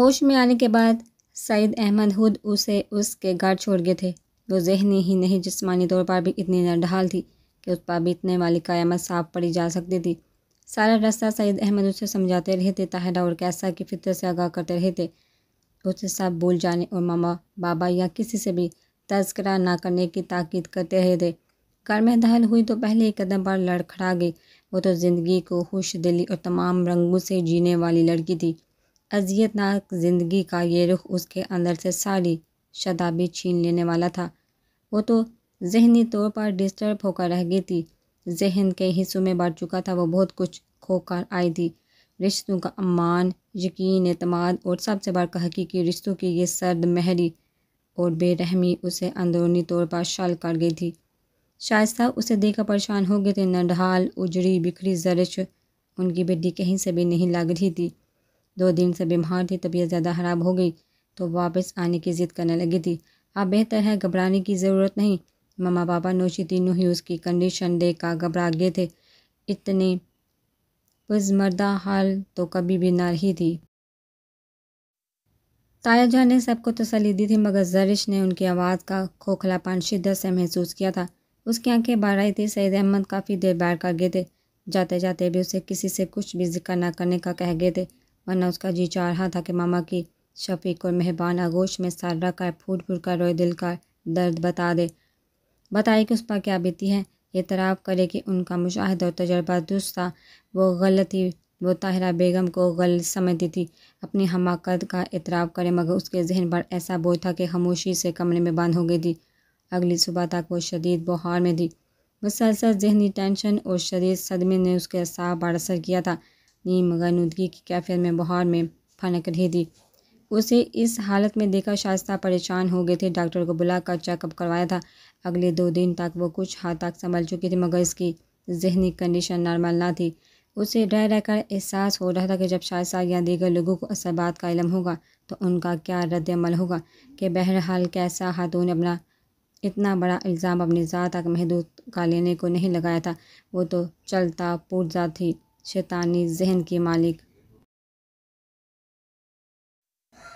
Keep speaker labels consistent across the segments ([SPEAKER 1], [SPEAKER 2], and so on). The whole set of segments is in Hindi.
[SPEAKER 1] होश में आने के बाद सईद अहमद खुद उसे उसके घर छोड़ गए थे वो जहनी ही नहीं जिसमानी तौर पर भी इतनी नरढहाल थी कि उस पर बीतने वाली क़यामत साफ पड़ी जा सकती थी सारा रास्ता सईद अहमद उसे समझाते रहते ताहरा और कैसा की फितर से आगाह करते रहते उसे सब भूल जाने और मामा बाबा या किसी से भी तस्करा ना करने की ताकीद करते रहे थे घर में दहल हुई तो पहले एक कदम पर लड़खड़ा गई वो तो ज़िंदगी को खुश दिली और तमाम रंगों से जीने वाली लड़की थी अजियतनाक ज़िंदगी का ये रुख उसके अंदर से सारी शताबी छीन लेने वाला था वो तो जहनी तौर पर डिस्टर्ब होकर रह गई थी जहन के हिस्सों में बढ़ चुका था वो बहुत कुछ खोकर आई थी रिश्तों का अमान यकीन अतमाद और सबसे बढ़कर हकीकी रिश्तों की ये सर्द महरी और बेरहमी उसे अंदरूनी तौर पर शल कर गई थी शायस्ता उसे देखकर परेशान हो गए थे नढ़ाल उजड़ी बिखरी जरिश उनकी बेटी कहीं से भी नहीं लग रही थी दो दिन से बीमार थी तबीयत ज़्यादा ख़राब हो गई तो वापस आने की ज़िद करने लगी थी अब बेहतर है घबराने की ज़रूरत नहीं मम्मा पापा नोशी तीनों ही उसकी कंडीशन कर घबरा गए थे इतने पजमरदा हाल तो कभी भी ना रही थी ताया जहाँ ने सबको तसली दी थी मगर जरिश ने उनकी आवाज़ का खोखलापन शिद्दत से महसूस किया था उसकी आंखें बार आई थी सैद अहमद काफ़ी देर बैठ कर गए थे जाते जाते भी उसे किसी से कुछ भी जिक्र न करने का कह गए थे वरना उसका जी चाह रहा था कि मामा की शफीक और मेहबान आगोश में सर रखकर फूट फूट कर रोए दिल का दर्द बता दे बताए कि उस पर क्या बीती है ये करे कि उनका मुशाहद और तजर्बा दुरुस्त था वो गलती वो ताहिरा बेगम को गलत समझती थी अपनी हमाकत का इतराफ़ करे मगर उसके जहन पर ऐसा बोझ था कि खामोशी से कमरे में बंद हो गई थी अगली सुबह तक वो शदीद बुहार में थी मुसलसल जहनी टेंशन और शदीद सदमे ने उसके साफ बड़ असर किया था नीम गनूदगी की कैफियत में बहार में फनक रही थी उसे इस हालत में देखकर शाइस्ता परेशान हो गए थे डॉक्टर को बुलाकर चेकअप करवाया था अगले दो दिन तक वो कुछ हद तक संभल चुकी थी मगर इसकी जहनी कंडीशन नॉर्मल ना थी उसे रह रहकर एहसास हो रहा था कि जब शास्त्रा या दीगर लोगों को बात का इलम होगा तो उनका क्या रद्दमल होगा कि बहरहाल कैसा हाथों ने अपना इतना बड़ा इल्ज़ाम अपनी ज़ात तक महदूद का लेने को नहीं लगाया था वो तो चलता पुरजा थी शैतानी जहन के मालिक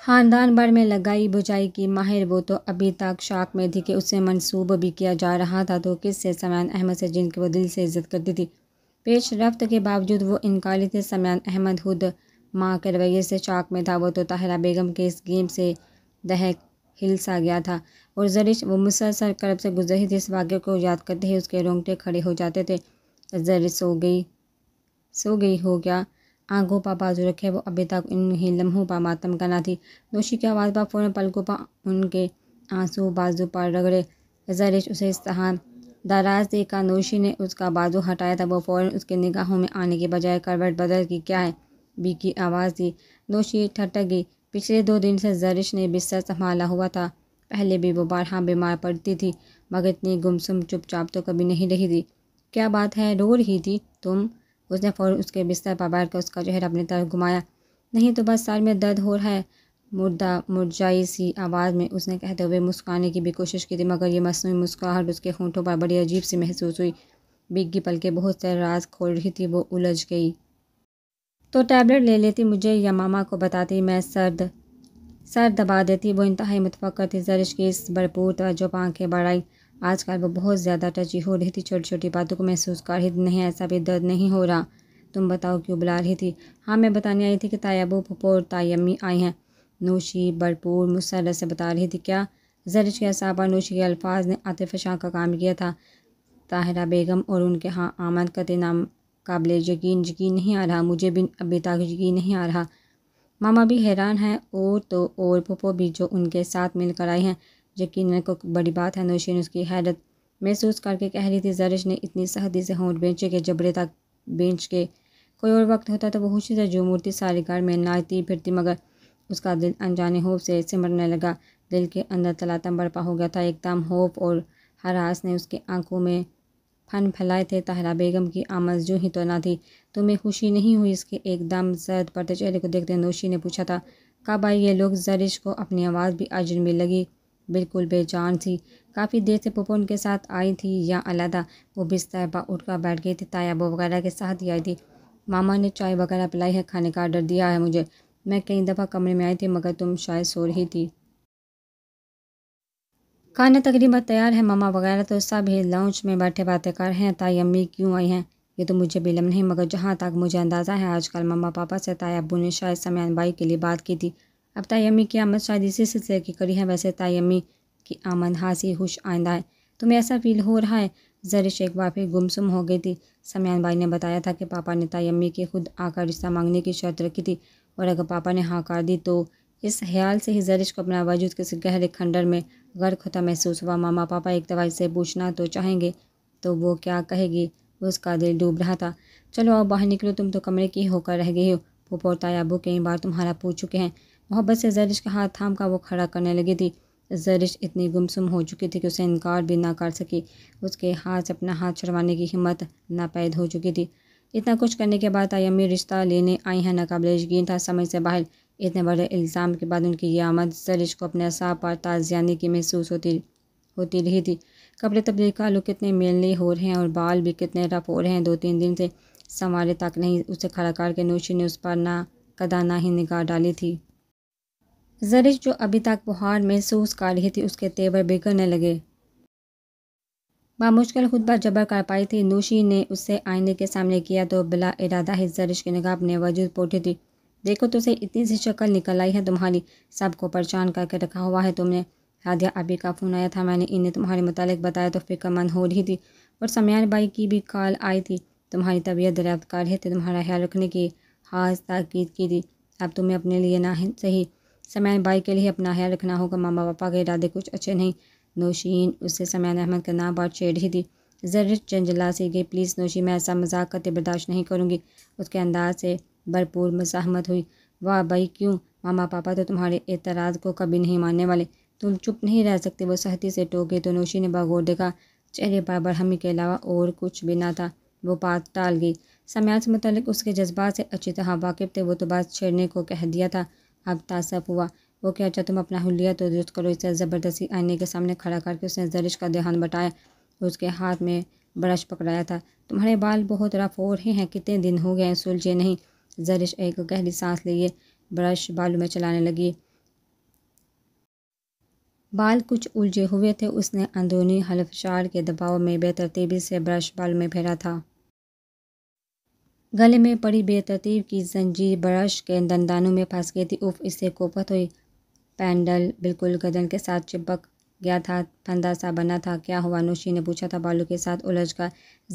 [SPEAKER 1] ख़ानदान भर में लगाई बुझाई की माहिर वो तो अभी तक शाक में थी कि उसे मंसूब भी किया जा रहा था तो किस से समान अहमद से जिनकी वो दिल से इज्जत करती थी पेश रफ्त के बावजूद वो इनकारी थे समान अहमद खुद माँ के रवैये से शाख में था वो तो ताहरा बेगम के इस गेम से दहक हिल सा गया था और जरिश वो मुसलसल कर्ब से गुजरी थी इस वाक्य को याद करते ही उसके रोंगटे खड़े हो जाते थे जरिश सो गई सो गई हो क्या आंखों पा बाजू रखे वो अभी तक उन्हें लम्हों पा मातम करना थी दोषी की आवाज़ पर फ़ौरन पलकों पर उनके आंसू बाजू पर रगड़े जरिश उसे इस्तेहान दराज देखा नोशी ने उसका बाजू हटाया था वो फ़ौरन उसके निगाहों में आने के बजाय करवट बदल की क्या है बी की आवाज़ दी नोशी ठटक गई पिछले दो दिन से जरिश ने बिस्तर संभाला हुआ था पहले भी वो बारहा बीमार पड़ती थी मगर इतनी गुमसुम चुपचाप तो कभी नहीं रही थी क्या बात है रो रही थी तुम उसने फ़ौर उसके बिस्तर पर बैठ कर उसका चेहरा अपनी तरफ घुमाया नहीं तो बस सर में दर्द हो रहा है मुर्दा मुरझाई सी आवाज़ में उसने कहते हुए मुस्काने की भी कोशिश की थी मगर ये मसनू मुस्कुराहट उसके होंठों पर बड़ी अजीब सी महसूस हुई बिग्गी पल के बहुत से राज खोल रही थी वो उलझ गई तो टैबलेट ले लेती मुझे या मामा को बताती मैं सर्द सर दबा देती वो इंतहाई मुतफ़र थी जरिश की इस भरपूर तवज्जो पर आँखें बढ़ाई आजकल वो बहुत ज़्यादा टची हो रही थी छोटी छोटी बातों को महसूस कर रही थी नहीं ऐसा भी दर्द नहीं हो रहा तुम बताओ क्यों बुला रही थी हाँ मैं बताने आई थी कि बो पपो और अम्मी आई हैं नोशी भरपूर मुसर से बता रही थी क्या जरिश के साबा नोशी के अल्फाज ने आतिफ शाह का काम किया था ताहरा बेगम और उनके हाँ आमद कते नाम काबिल यकीन यकीन नहीं आ रहा मुझे भी अभी तक यकीन नहीं आ रहा मामा भी हैरान हैं और तो और पपो भी जो उनके साथ मिलकर आए हैं यकीन को बड़ी बात है नौशीन उसकी हैरत महसूस करके कह रही थी जरिश ने इतनी सख्ती से होंठ बेचे के जबरे तक बेच के कोई और वक्त होता तो वह से जो मूर्ति सारे घर में नाचती फिरती मगर उसका दिल अनजाने होप से सिमरने लगा दिल के अंदर तलातम बर्पा हो गया था एकदम होप और हरास ने उसकी आंखों में फन फैलाए थे तहरा बेगम की आमद जो ही तो ना थी तुम्हें खुशी नहीं हुई इसके एकदम जर्द पड़ते चेहरे को देखते नोशी ने पूछा था कब आई ये लोग जरिश को अपनी आवाज़ भी अजनबी लगी बिल्कुल बेजान थी काफ़ी देर से पप्पो उनके साथ आई थी या अलादा वो बिस्तर उठकर बैठ गई थी बो वगैरह के साथ ही आई थी मामा ने चाय वगैरह पिलाई है खाने का ऑर्डर दिया है मुझे मैं कई दफ़ा कमरे में आई थी मगर तुम शायद सो रही थी खाना तकरीबन तैयार है मामा वगैरह तो सब ही लंच में बैठे बातें कर रहे हैं ताई अम्मी क्यों आई हैं ये तो मुझे बिलम नहीं मगर जहाँ तक मुझे अंदाज़ा है आजकल मम्मा पापा से ताई अबू ने शायद समयान बाई के लिए बात की थी अब अम्मी की आमद शायद इसी सिलसिले की कड़ी है वैसे अम्मी की आमद हासी हुश आइंदा है तुम्हें ऐसा फील हो रहा है जरिश एक बार फिर गुमसुम हो गई थी समयान भाई ने बताया था कि पापा ने अम्मी के खुद आकर रिश्ता मांगने की शर्त रखी थी और अगर पापा ने हाँ कर दी तो इस ख्याल से ही जरिश को अपना वजूद किसी गहरे खंडर में गर्क होता महसूस हुआ मामा पापा एक दवाई से पूछना तो चाहेंगे तो वो क्या कहेगी उसका दिल डूब रहा था चलो अब बाहर निकलो तुम तो कमरे की होकर रह गई हो पोपो और तायाबू कई बार तुम्हारा पूछ चुके हैं मोहब्बत से जरिश का हाथ थाम का वो खड़ा करने लगी थी जरिश इतनी गुमसुम हो चुकी थी कि उसे इनकार भी ना कर सकी उसके हाथ से अपना हाथ छुड़वाने की हिम्मत नापैद हो चुकी थी इतना कुछ करने के बाद आयमी रिश्ता लेने आई हैं नाकबले यकीन था समझ से बाहर इतने बड़े इल्ज़ाम के बाद उनकी ये आमद जरिश को अपने असाब पर ताजियानी की महसूस होती होती रही थी कपड़े तब्दील का लुक कितने मेलने हो रहे हैं और बाल भी कितने रफ हो रहे हैं दो तीन दिन से संवारे तक नहीं उसे खड़ा करके नोशी ने उस पर ना कदा ना ही निगाह डाली थी जरिश जो अभी तक बुहार महसूस कर रही थी उसके तेवर बिगड़ने लगे बामुश्किल खुद पर जबर कर पाई थी नूशी ने उससे आईने के सामने किया तो बिला इरादा ही जरिश की नगाब ने वजूद पोटी थी देखो तुझसे तो इतनी सी शक्ल निकल आई है तुम्हारी सबको परेशान करके रखा हुआ है तुमने हादिया अभी का फ़ोन आया था मैंने इन्हें तुम्हारे मुतालिक बताया तो फिक्रमंद हो रही थी और समयान बाई की भी कॉल आई थी तुम्हारी तबीयत दरियाफ्त कर रही थी तुम्हारा ख्याल रखने की खास ताकीद की थी अब तुम्हें अपने लिए ना सही समैन भाई के लिए अपना ख्याल रखना होगा मामा पापा के इरादे कुछ अच्छे नहीं नौशीन उससे समैन अहमद का नाम और छेड़ ही दी जर चंजला सी गई प्लीज़ नौशी मैं ऐसा मजाक करते बर्दाश्त नहीं करूँगी उसके अंदाज से भरपूर मजामत हुई वाह भाई क्यों मामा पापा तो तुम्हारे एतराज़ को कभी नहीं मानने वाले तुम चुप नहीं रह सकते वो सहती से टोके तो नौशी ने बागोर देखा चेहरे पर बरहमी के अलावा और कुछ भी ना था वो बात टाल गई समय से मतलब उसके जज्बात से अच्छी तरह वाकिफ थे वो तो बात छेड़ने को कह दिया था अब तासब हुआ वो क्या अच्छा तुम अपना हुलिया तो दुरुस्त करो इसे ज़बरदस्ती आईने के सामने खड़ा करके उसने जरिश का देहान बटाया उसके हाथ में ब्रश पकड़ाया था तुम्हारे बाल बहुत रफ हो रहे हैं कितने दिन हो गए सुलझे नहीं जरिश एक गहरी सांस लिए ब्रश बालों में चलाने लगी बाल कुछ उलझे हुए थे उसने अंदरूनी हल्फशार के दबाव में बेतरतीबी से ब्रश बाल में फेरा था गले में पड़ी बेतरतीब की जंजीर ब्रश के दंदानों में फंस गई थी उफ इससे कोपत हुई पैंडल बिल्कुल गदन के साथ चिपक गया था फंदा सा बना था क्या हुआ नोशी ने पूछा था बालू के साथ उलझ कर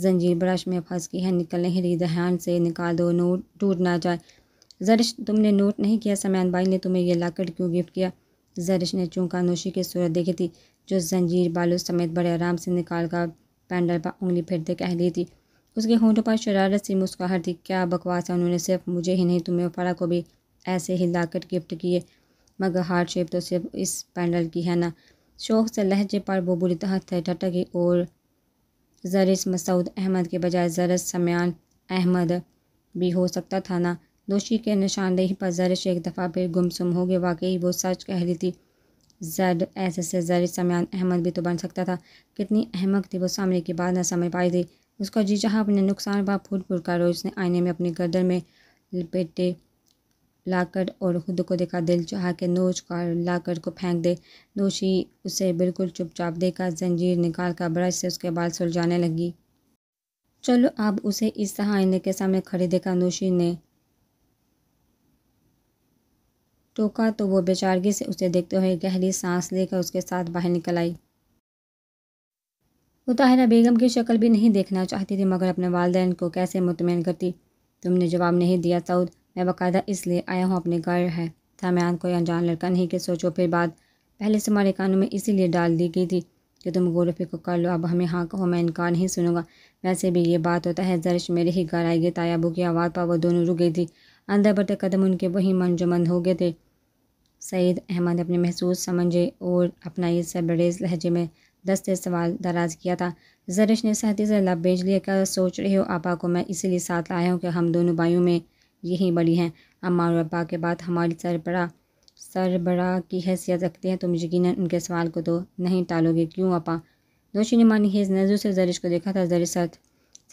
[SPEAKER 1] जंजीर ब्रश में फंस गई है निकल नहीं रही दहान से निकाल दो नोट टूट ना जाए जरिश तुमने नोट नहीं किया समयान भाई ने तुम्हें यह लाकट क्यों गिफ्ट किया जरिश ने चूंका नोशी की सूरत देखी थी जो जंजीर बालू समेत बड़े आराम से निकाल कर पैंडल पर उंगली फिरते कह दी थी उसके होंठों पर शरारत सी मुस्कुराहट थी क्या बकवास है उन्होंने सिर्फ मुझे ही नहीं तुम्हें फड़ा को भी ऐसे ही लाकर गिफ्ट किए मगर हार्ट शेप तो सिर्फ इस पैंडल की है ना शौक से लहजे पर वो बुरी तरह थे की और जरिस मसूद अहमद के बजाय जरस समयान अहमद भी हो सकता था ना दोषी के निशानदेही पर जरिश एक दफ़ा फिर गुमसुम हो गए वाकई वो सच कह रही थी जड ऐसे से जरिस समयान अहमद भी तो बन सकता था कितनी अहमक थी वो सामने की बात न समझ पाई थी उसका जी चाह अपने नुकसान व फूट फूट पुरकारो उसने आईने में अपनी गर्दन में लपेटे लाकर और खुद को देखा दिल चाह के नोच कर लाकर को फेंक दे दोषी उसे बिल्कुल चुपचाप देखा जंजीर निकाल कर ब्रश से उसके बाल सुलझाने लगी चलो अब उसे इस तरह आईने के सामने खड़े देखा नोशी ने टोका तो वो बेचारगी से उसे देखते हुए गहरी सांस लेकर उसके साथ बाहर निकल आई मुताहरा बेगम की शक्ल भी नहीं देखना चाहती थी मगर अपने वालदेन को कैसे मुतमिन करती तुमने जवाब नहीं दिया सऊद मैं बाकायदा इसलिए आया हूँ अपने घर है सामयान कोई अनजान लड़का नहीं कि सोचो फिर बात पहले से हमारे कानों में इसीलिए डाल दी गई थी कि तुम गौर फिक्र कर लो अब हमें हाँ कहो मैं इनकार नहीं सुनूंगा वैसे भी ये बात होता है जरिश मेरे ही घर आई तायाबू की आवाज़ पर वो दोनों रुक गई थी अंदर बढ़ते कदम उनके मन मंजमंद हो गए थे सईद अहमद अपने महसूस समझे और अपना ये बड़े लहजे में दस सवाल दराज किया था जरिश ने सहती से लब भेज लिया क्या सोच रहे हो आपा को मैं इसीलिए साथ लाया हूँ कि हम दोनों भाइयों में यही बड़ी हैं अम्मा और अब्बा के बाद हमारी सरबरा सरबरा की हैसियत रखते हैं तुम यकीन उनके सवाल को तो नहीं टालोगे क्यों अपा दोषी ने मानी हेज नजर से जरिश को देखा था जरिश सर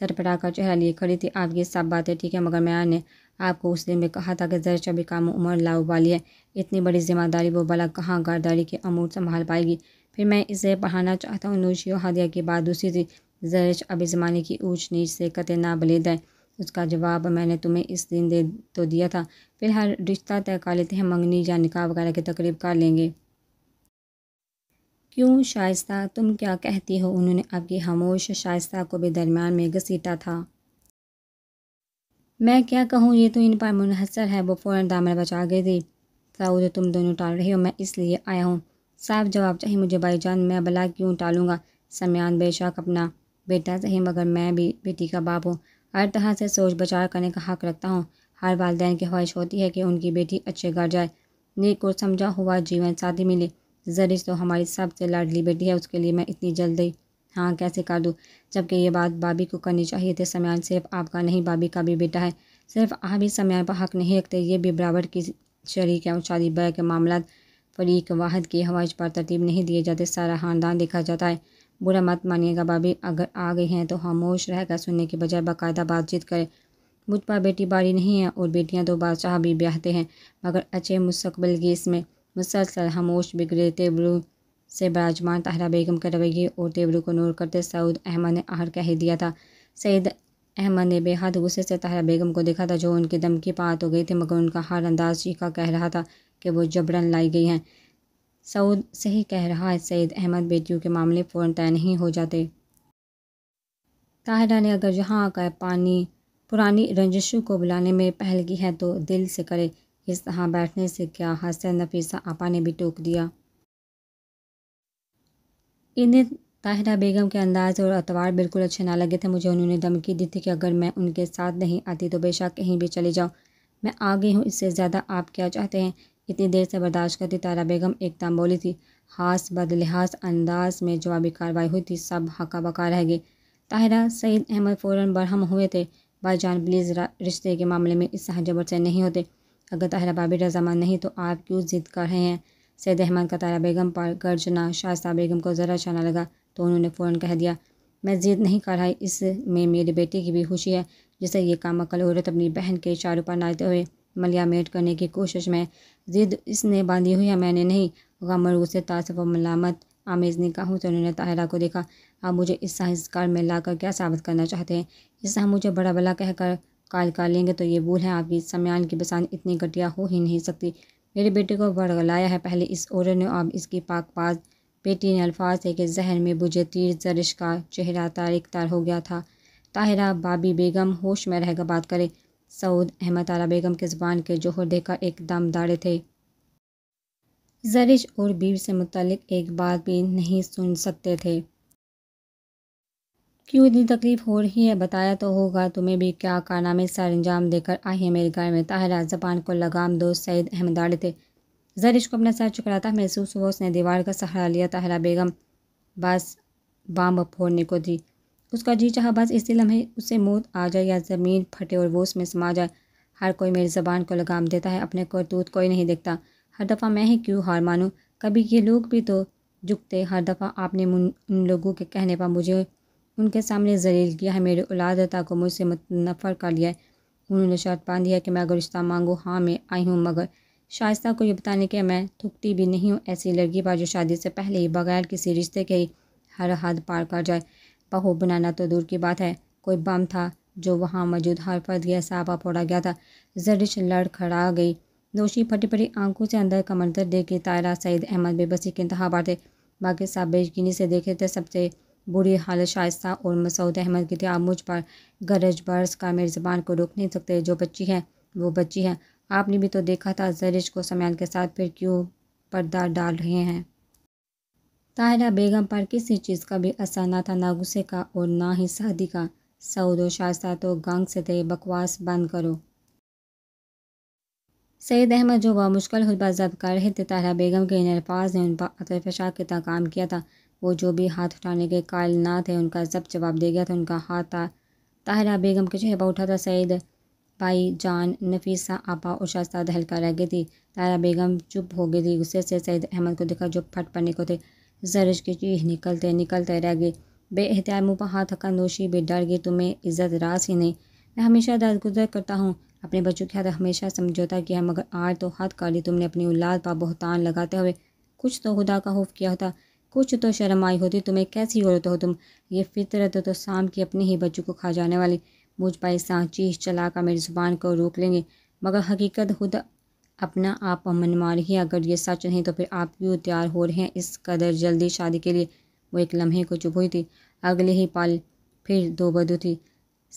[SPEAKER 1] सरपटा का चेहरा लिए खड़ी थी आपकी सब बातें ठीक है मगर मैं ने आपको उस दिन में कहा था कि जरिश अभी काम उम्र लाउबाली है इतनी बड़ी जिम्मेदारी वो भला कहाँ गारदारी के अमूर संभाल पाएगी फिर मैं इसे पढ़ाना चाहता हूँ नोशियो हादिया के बाद दूसरी थी जरिश अब ज़माने की ऊँच नीच से कत ना बलेद है उसका जवाब मैंने तुम्हें इस दिन दे तो दिया था फिर हर रिश्ता तय कर लेते हैं मंगनी या निकाह वगैरह की तकरीब कर लेंगे क्यों शाइस्ता तुम क्या कहती हो उन्होंने आपकी खामोश शाइस्ता को भी दरमियान में घसीटा था मैं क्या कहूँ ये तो इन पर मुनहसर है वो फ़ौर दामन बचा गई थी साउद तुम दोनों टाल रहे हो मैं इसलिए आया हूँ साफ जवाब चाहिए मुझे भाईजान मैं भला क्यों टालूंगा समयान बेशक अपना बेटा सही मगर मैं भी बेटी का बाप हूँ हर तरह से सोच बचार करने का हक रखता हूँ हर वालदेन की ख्वाहिश होती है कि उनकी बेटी अच्छे घर जाए नेक और समझा हुआ जीवन साथी मिले जरिश तो हमारी सबसे लाडली बेटी है उसके लिए मैं इतनी जल्दी हाँ कैसे कर दूँ जबकि ये बात बाबी को करनी चाहिए थे समयान सिर्फ आपका नहीं बाबी का भी बेटा है सिर्फ आप ही समयान पर हक नहीं रखते ये भी बराबर की शरीक है और शादी बह के मामला फरीक वाहद की हवाइज पर तरतीब नहीं दिए जाते सारा ख़ानदान देखा जाता है बुरा मत मानिएगा भाभी अगर आ गई हैं तो खामोश रहकर सुनने के बजाय बाकायदा बातचीत करें मुझ पर बेटी बारी नहीं है और बेटियां तो बादशाह भी ब्याहते हैं मगर अच्छे मुस्कबिल की इसमें मुसलसल खामोश बिगड़े तेबरू से बराजमान तहरा बेगम के रवैये और तेबरू को नूर करते सऊद अहमद ने आहर कह दिया था सैद अहमद ने बेहद गुस्से से तहरा बेगम को देखा था जो उनकी दम की पात हो गई थी मगर उनका हर अंदाज चीखा कह रहा था कि वो जबरन लाई गई हैं सऊद सही कह रहा है सैद अहमद बेटियों के मामले फ़ौर तय नहीं हो जाते ताहिरा ने अगर जहाँ आकर पानी पुरानी रंजिशों को बुलाने में पहल की है तो दिल से करे इस तरह बैठने से क्या हसन नफीसा आपा ने भी टोक दिया इन्हें ताहिरा बेगम के अंदाज़ और अतवार बिल्कुल अच्छे ना लगे थे मुझे उन्होंने धमकी दी थी कि अगर मैं उनके साथ नहीं आती तो बेशक कहीं भी चले जाओ मैं आ गई हूँ इससे ज़्यादा आप क्या चाहते हैं इतनी देर से बर्दाश्त करती तारा बेगम एकदम बोली थी हास बदलहास अंदाज में जवाबी कार्रवाई हुई थी सब हका बका रह गए ताहिरा सईद अहमद फ़ौर बरहम हुए थे जान प्लीज़ रिश्ते के मामले में इस जबर से नहीं होते अगर ताहिरा बाबी रजामान नहीं तो आप क्यों ज़िद कर रहे हैं सैद अहमद का तारा बेगम पर गर्जना शाह बेगम को ज़रा छाना लगा तो उन्होंने फ़ौरन कह दिया मैं ज़िद नहीं कर रहा में मेरी बेटी की भी खुशी है जिसे ये काम अकल औरत अपनी बहन के इशारों पर नाचते हुए मेट करने की कोशिश में जिद इसने बांधी हुई है मैंने नहीं हुआ मरूद से तासफ मलामत आमेज़ कहा तो उन्होंने ताहिरा को देखा आप मुझे इस साहिस्कार में लाकर क्या साबित करना चाहते हैं इस मुझे बड़ा भला कहकर काल कर लेंगे तो ये भूल है आपकी समयान की बसान इतनी घटिया हो ही नहीं सकती मेरे बेटे को बड़गलाया है पहले इस और ने अब इसकी पास बेटी ने अल्फाज है कि जहर में बुझे तीर जरिश का चेहरा तारिक तार हो गया था ताहिरा बाबी बेगम होश में रहकर बात करे सऊद अहमद आला बेगम के ज़बान के जोहर देखा एक दम दाड़े थे जरिश और बीर से मुतल एक बात भी नहीं सुन सकते थे क्यों इतनी तकलीफ हो रही है बताया तो होगा तुम्हें भी क्या कारनामे सर अंजाम देकर आई है मेरे घर में ताहरा जबान को लगाम दोस्त सैद अहमद आड़े थे जरिश को अपना सर चुकराता महसूस हुआ उसने दीवार का सहारा लिया ताहरा बेगम बस बाम फोड़ने को थी उसका जी चाह बस इसी लम्हे उससे मौत आ जाए या ज़मीन फटे और वो उसमें समा जाए हर कोई मेरी ज़बान को लगाम देता है अपने करतूत कोई नहीं देखता हर दफ़ा मैं ही क्यों हार मानूँ कभी ये लोग भी तो झुकते हर दफ़ा आपने उन लोगों के कहने पर मुझे उनके सामने जलील किया है मेरे उलादता को मुझसे मुतनफ़र कर लिया है उन्होंने शर्त बांध दिया कि मैं अगर रिश्ता मांगूँ हाँ मैं आई हूँ मगर शायस्ता को ये बताने के मैं थकती भी नहीं हूँ ऐसी लड़की पर जो शादी से पहले ही बगैर किसी रिश्ते के ही हर हद पार कर जाए बखूब बनाना तो दूर की बात है कोई बम था जो वहाँ मौजूद हर फर्द गया साफा फोड़ा गया था जरिश लड़ खड़ा गई दोषी फटी फटी आंखों से अंदर का मंतर देखे तायरा सईद अहमद बेबसी के इंतहा बाटे बाकी साहब बेशगिनी से देखे थे सबसे बुरी हालत शायस्ता और मसूद अहमद की थी आप मुझ पर गरज बर्स का मेरी ज़बान को रोक नहीं सकते जो बच्ची है वो बच्ची है आपने भी तो देखा था जरिश को समान के साथ फिर क्यों पर्दा डाल रहे हैं ताहिरा बेगम पर किसी चीज़ का भी असर ना था ना गुस्से का और ना ही शादी का सऊदो शास्ता तो गंग से थे बकवास बंद करो सैद अहमद जो मुश्किल हलबा जब कर रहे थे ताहरा बेगम के अल्फाज ने उन पर अतरफशा तहत काम किया था वो जो भी हाथ उठाने के कायल ना थे उनका जब जवाब दे गया था तो उनका हाथ था ताहरा बेगम के चेहरे पर उठा था सैद भाई जान नफीसा आपा और शास्ता दहलका रह गई थी ताहरा बेगम चुप हो गई थी गुस्से से सैद अहमद को देखा जो फट पड़ने को थे जरज की चीख निकलते निकलते रह गए बेहतियार मुँह पर हाथ थका नोशी भी डर गई तुम्हें इज्जत रास ही नहीं मैं हमेशा दरगुजर करता हूँ अपने बच्चों के हाथ हमेशा समझौता किया मगर आज तो हाथ काली तुमने अपनी औलाद पर बहुतान लगाते हुए कुछ तो खुदा का हुफ किया होता कुछ तो शर्म आई होती तुम्हें कैसी औरत हो तुम ये फितरत तो शाम की अपने ही बच्चों को खा जाने वाली मुझ पाई सांस चीख चला कर मेरी ज़ुबान को रोक लेंगे मगर हकीकत खुद अपना आप अमन मारिए अगर ये सच नहीं तो फिर आप क्यों तैयार हो रहे हैं इस कदर जल्दी शादी के लिए वो एक लम्हे को चुप हुई थी अगले ही पाल फिर दो बदू थी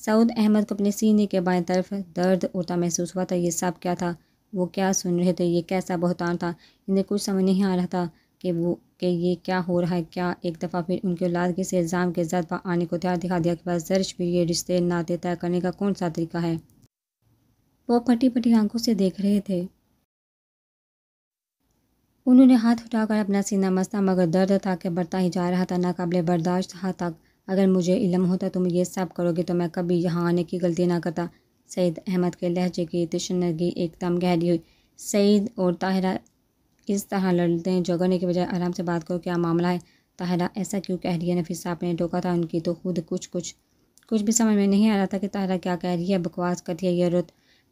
[SPEAKER 1] सऊद अहमद को अपने सीने के बाएं तरफ दर्द उड़ता महसूस हुआ था ये सब क्या था वो क्या सुन रहे थे ये कैसा बहुतान था इन्हें कुछ समझ नहीं आ रहा था कि वो कि ये क्या हो रहा है क्या एक दफ़ा फिर उनके औलाद के इल्ज़ाम के जद आने को तैयार दिखा दिया कि पास दर्ज फिर ये रिश्ते नाते तय करने का कौन सा तरीका है वो फटी फटी आंखों से देख रहे थे उन्होंने हाथ उठाकर अपना सीना मसता मगर दर्द था कि बढ़ता ही जा रहा था नाकबले बर्दाश्त था तक अगर मुझे इलम होता तुम ये सब करोगे तो मैं कभी यहाँ आने की गलती ना करता सईद अहमद के लहजे की तशनगी एकदम गहरी हुई सईद और ताहरा इस तरह लड़ते हैं जगड़ने के बजाय आराम से बात करो क्या मामला है ताहरा ऐसा क्यों कह रही है नफीस साहब ने टोका था उनकी तो खुद कुछ कुछ कुछ भी समझ में नहीं आ रहा था कि ताहरा क्या कह रही है बकवास करती है ये रुत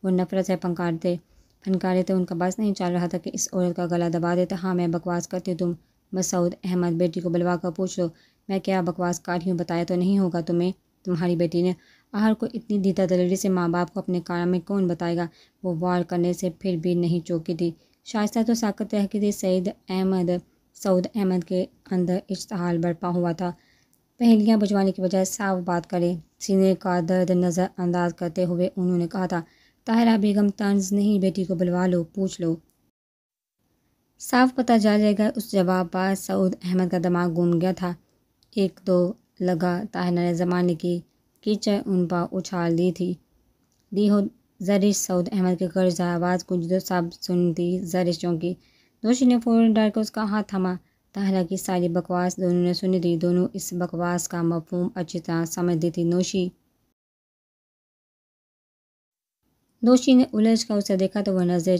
[SPEAKER 1] वो नफरत है पंकारते फनकारे तो उनका बस नहीं चल रहा था कि इस औरत का गला दबा देता हाँ मैं बकवास करती हूँ तुम मसूद अहमद बेटी को बुलवा कर पूछो मैं क्या बकवास कर रही हूँ बताया तो नहीं होगा तुम्हें तुम्हारी बेटी ने आहर को इतनी दीदा दलेरी से माँ बाप को अपने कार में कौन बताएगा वो वार करने से फिर भी नहीं चौकी थी शायस्ता तो साकत रह गई थी सईद अहमद सऊद अहमद के अंदर इश्तहाल बरपा हुआ था पहलियाँ बुझवाने की बजाय साफ बात करें सीने का दर्द नजरअंदाज करते हुए उन्होंने कहा था ताहरा बेगम तंज नहीं बेटी को बुलवा लो पूछ लो साफ पता जा जाएगा उस जवाब पर सऊद अहमद का दिमाग घूम गया था एक दो लगा ताहरा ज़माने की कीचड़ उन पर उछाल दी थी दी हो जरिश सऊद अहमद के कर्ज आवाज़ कुछ दो साफ सुन दी जरिश चौंकी दोषी ने फ़ौरन डाल कर उसका हाथ थमा ताहरा की सारी बकवास दोनों ने सुनी थी दोनों इस बकवास का मफहम अच्छी तरह समझ दी थी नोशी दोषी ने उलझ कर उसे देखा तो वह नज़र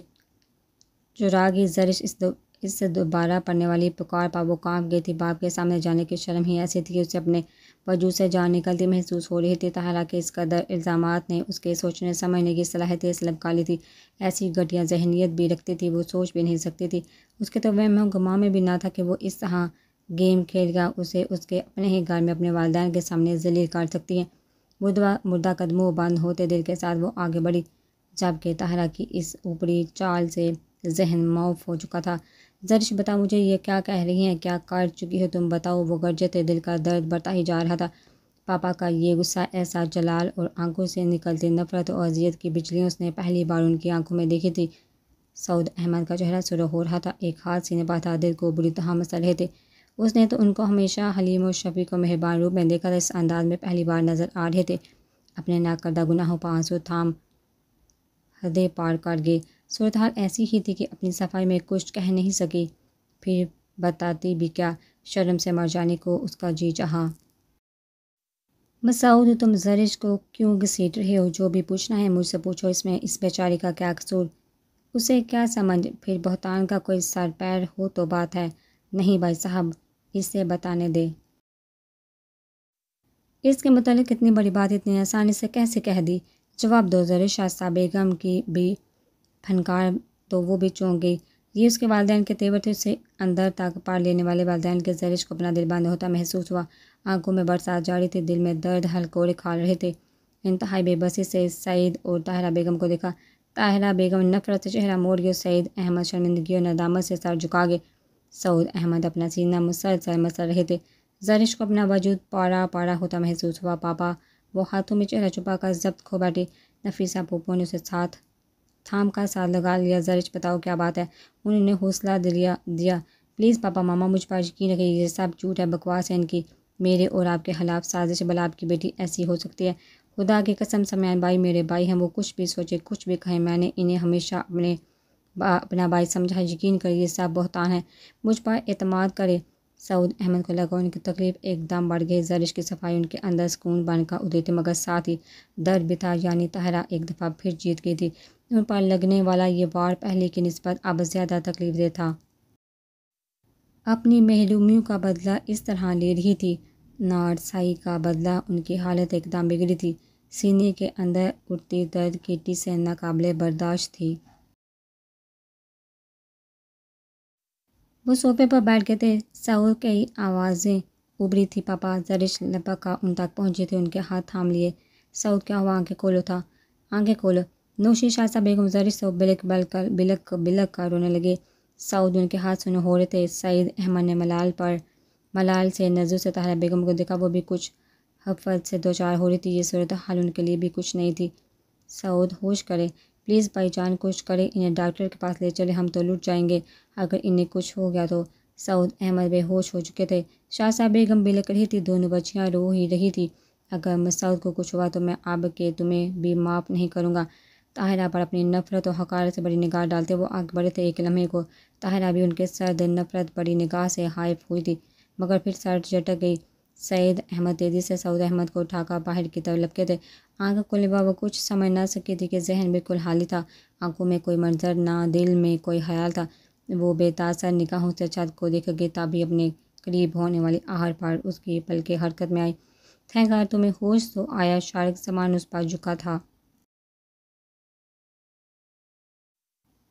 [SPEAKER 1] चुरागी जरिश इस दो, इससे दोबारा पड़ने वाली पुकार पर वो कांप गई थी बाप के सामने जाने की शर्म ही ऐसी थी कि उसे अपने वजूद से जान निकलती महसूस हो रही थी हालांकि इस कदर इल्ज़ाम ने उसके सोचने समझने की सलाहियत लबका ली थी ऐसी घटिया जहनीत भी रखती थी वो सोच भी नहीं सकती थी उसके तो वह गुमा में भी ना था कि वो इस तरह गेम गया उसे उसके अपने ही घर में अपने वालदान के सामने जलील कर सकती है मुर्दा मुर्दा कदमों बंद होते दिल के साथ वो आगे बढ़ी जबकि तहरा की इस ऊपरी चाल से जहन माउफ हो चुका था जरिश बता मुझे ये क्या कह रही हैं क्या काट चुकी हो तुम बताओ वो गरजते दिल का दर्द बढ़ता ही जा रहा था पापा का ये गुस्सा ऐसा जलाल और आंखों से निकलते नफरत और अजियत की बिजलियाँ उसने पहली बार उनकी आंखों में देखी थी सऊद अहमद का चेहरा सुरह हो रहा था एक हाथ से पा था दिल को बुरी तरह मस रहे थे उसने तो उनको हमेशा हलीम और शफी को मेहरबान रूप में देखा था इस अंदाज में पहली बार नज़र आ रहे थे अपने नाकर्दा गुनाहों पर आंसू थाम हृदय पार कर गए सूरतहाल ऐसी ही थी कि अपनी सफाई में कुछ कह नहीं सकी फिर बताती भी क्या शर्म से मर जाने को उसका जी चाहा मसाऊद तुम जरिश को क्यों घसीट रहे हो जो भी पूछना है मुझसे पूछो इसमें इस बेचारे का क्या कसूर उसे क्या समझ फिर बहुतान का कोई सर पैर हो तो बात है नहीं भाई साहब इसे बताने दे इसके मतलब कितनी बड़ी बात इतनी आसानी से कैसे कह दी जवाब दो ज़र शास्ता बेगम की भी फनकार तो वो भी चौंक गई ये उसके वालदेन के तेवर थे उसे अंदर तक पार लेने वाले वालदेन के जरिश को अपना दिल बंद होता महसूस हुआ आंखों में बरसात जारी थी दिल में दर्द हलकोड़े खा रहे थे इंतहाई बेबसी से सईद और ताहरा बेगम को देखा ताहरा बेगम नफरत से चेहरा मोड़ गया सईद अहमद शर्मिंदगी और नदामत से सर झुका गए सऊद अहमद अपना सीना सर मसल रहे थे जरिश को अपना वजूद पारा पारा होता महसूस हुआ पापा वो हाथों में चेहरा छुपा कर जब्त खो बैठी नफीसा पोपो ने उसे साथ थाम का साथ लगा लिया जरिश बताओ क्या बात है उन्होंने हौसला दिया दिया प्लीज़ पापा मामा मुझ पर यकीन रखिए ये सब झूठ है बकवास है इनकी मेरे और आपके खिलाफ साजिश बला आपकी बेटी ऐसी हो सकती है खुदा की कसम समयान भाई मेरे भाई हैं वो कुछ भी सोचे कुछ भी कहें मैंने इन्हें हमेशा अपने बा, अपना भाई समझा यकीन करिए सब बहुत है मुझ पर अतमाद करें सऊद अहमद को लगा उनकी तकलीफ एकदम बढ़ गई जरिश की सफाई उनके अंदर सुकून बनकर उतरी थी मगर साथ ही दर्द भी था यानी तहरा एक दफ़ा फिर जीत गई थी उन पर लगने वाला ये वार पहले की नस्बत अब ज़्यादा तकलीफ दे था अपनी महरूमियों का बदला इस तरह ले रही थी नारसाई का बदला उनकी हालत एकदम बिगड़ी थी सीने के अंदर उठती दर्द की टी से नाकबले बर्दाश्त थी वो सोफे पर बैठ गए थे साहू कई आवाज़ें उभरी थी पापा जरिश लपका उन तक पहुँचे थे उनके हाथ थाम लिए सऊद क्या हुआ आंखें खोलो था आंखें खोलो नौशी शाह बेगम जरिश सब बिलक बलकर बिलक बिलक कर रोने लगे सऊद उनके हाथ सुने हो रहे थे सईद अहमद ने मलाल पर मलाल से नज़र से तहरा बेगम को देखा वो भी कुछ हफत से दो चार हो रही थी ये सूरत हाल उनके लिए भी कुछ नहीं थी सऊद होश करे प्लीज़ भाई जान कुछ करें इन्हें डॉक्टर के पास ले चले हम तो लुट जाएंगे अगर इन्हें कुछ हो गया तो सऊद अहमद बेहोश हो चुके थे शाह साहब बेगम बिलक रही थी दोनों बच्चियाँ रो ही रही थी अगर मसऊद को कुछ हुआ तो मैं अब के तुम्हें भी माफ़ नहीं करूँगा ताहरा पर अपनी नफरत और हकारत से बड़ी निगाह डालते वो आग बढ़े थे एक लम्हे को ताहरा भी उनके सर्द नफरत बड़ी निगाह से हाइफ हुई थी मगर फिर सर झटक गई सईद अहमद तेज़ी से सऊद अहमद को उठाकर बाहर की तरफ लपके थे आंख लिबा बाबा कुछ समझ ना सकी थी कि जहन बिल्कुल हाली था आंखों में कोई मंजर ना दिल में कोई ख्याल था वो बेतासर निकाहों से छत को देख के तभी अपने करीब होने वाली आहार पार उसकी पल के हरकत में आई थैंक तुम्हें होश तो आया शारिक सामान उस पर झुका था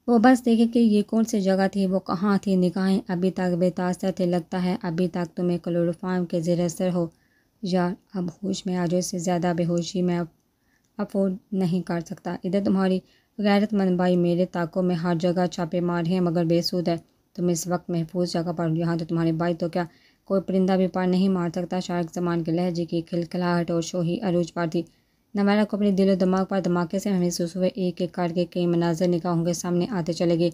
[SPEAKER 1] वो बस देखे कि ये कौन सी जगह थी वो कहाँ थी निगाहें अभी तक बेतासर थे लगता है अभी तक तुम्हें क्लोरोफाम के जेर असर हो या अब होश में आज से इससे ज़्यादा बेहोशी मैं अफोर्ड नहीं कर सकता इधर तुम्हारी गैरतमंद भाई मेरे ताकों में हर जगह छापे मार हैं मगर बेसूद है तुम इस वक्त महफूज जगह पर यहाँ तो तुम्हारे भाई तो क्या कोई परिंदा भी पार नहीं मार सकता शार्क जमान के लहजे की खिलखिलाहट और शोही अरूज पार थी नमाना को अपने दिलो दिमाग पर धमाके से महसूस हुए एक एक कार के कई मनाजर निकाहों के सामने आते चले गए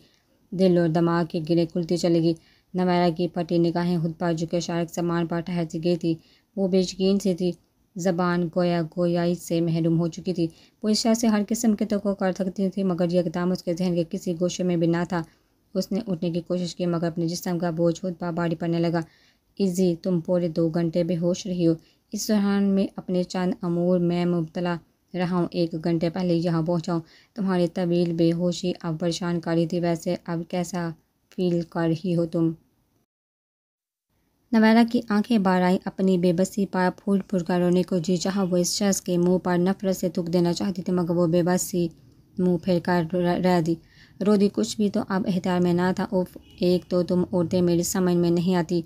[SPEAKER 1] दिल और दिमाग की गिरे खुलती चलेगी गई की पटी निकाहें खुद पर झुके शारक सामान पर ठहरती गई थी वो बेचकीन सी थी जबान गोया गोयाई से महरूम हो चुकी थी वो इस से हर किस्म के तो कर सकती थी मगर यह इकदाम उसके जहन के किसी गोशे में भी ना था उसने उठने की कोशिश की मगर अपने जिसम का बोझ खुद पर बाड़ी पड़ने लगा इजी तुम पूरे दो घंटे बेहोश रही हो इस दौरान मैं अपने चंद अमूर में मुबतला रहा हूँ एक घंटे पहले यहाँ पहुँचा तुम्हारी तबील बेहोशी अब परेशान कर रही थी वैसे अब कैसा फील कर रही हो तुम नवैरा की आंखें बार आई अपनी बेबसी पर फूट फूट कर रोने को जी चाह वो इस शख्स के मुंह पर नफरत से थूक देना चाहती थी मगर वो बेबसी मुंह फेर कर रह दी रो दी कुछ भी तो अब एहतियार में ना था उफ एक तो तुम औरतें मेरी समझ में नहीं आती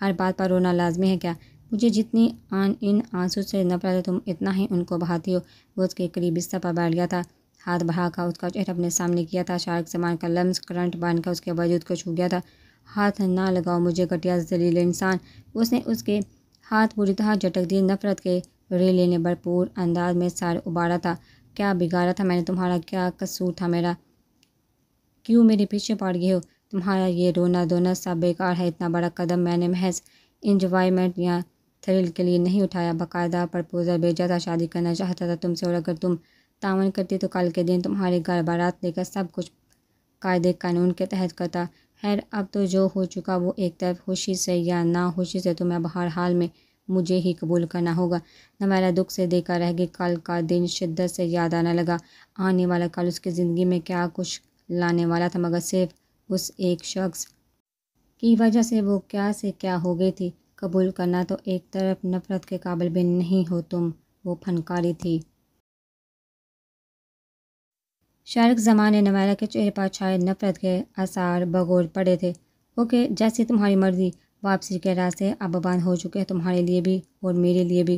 [SPEAKER 1] हर बात पर रोना लाजमी है क्या मुझे जितनी आन इन आंसू से नफरत है तुम इतना ही उनको बहाती हो वो उसके करीब हिस्सा पर बैठ गया था हाथ बढ़ाकर उसका चेहरा अपने सामने किया था शार्क से का लम्स करंट बांधकर उसके वजूद को छू गया था हाथ ना लगाओ मुझे घटिया जलील इंसान उसने उसके हाथ पूरी तरह झटक दिए नफरत के रेले ने भरपूर अंदाज में सार उबारा था क्या बिगाड़ा था मैंने तुम्हारा क्या कसूर था मेरा क्यों मेरे पीछे पड़ गए हो तुम्हारा ये रोना धोना सब बेकार है इतना बड़ा कदम मैंने महज इंजॉयमेंट या थरील के लिए नहीं उठाया बाकायदा प्रपोज़ल भेजा था शादी करना चाहता था तुमसे और अगर तुम तावन करती तो कल के दिन तुम्हारे घर बारात लेकर सब कुछ कायदे कानून के तहत करता खैर अब तो जो हो चुका वो एक तरफ खुशी से या ना खुशी से तुम्हें बहर हाल में मुझे ही कबूल करना होगा नमारा दुख से देखा रह गई कल का दिन शिद्दत से याद आने लगा आने वाला कल उसकी ज़िंदगी में क्या कुछ लाने वाला था मगर सिर्फ उस एक शख्स की वजह से वो क्या से क्या हो गई थी कबूल करना तो एक तरफ नफरत के काबिल भी नहीं हो तुम वो फनकारी थी शारक जमाने ने नवैला के चेहरे पर छाए नफरत के आसार बगौर पड़े थे ओके जैसी तुम्हारी मर्जी वापसी के रास्ते अब हो चुके हैं तुम्हारे लिए भी और मेरे लिए भी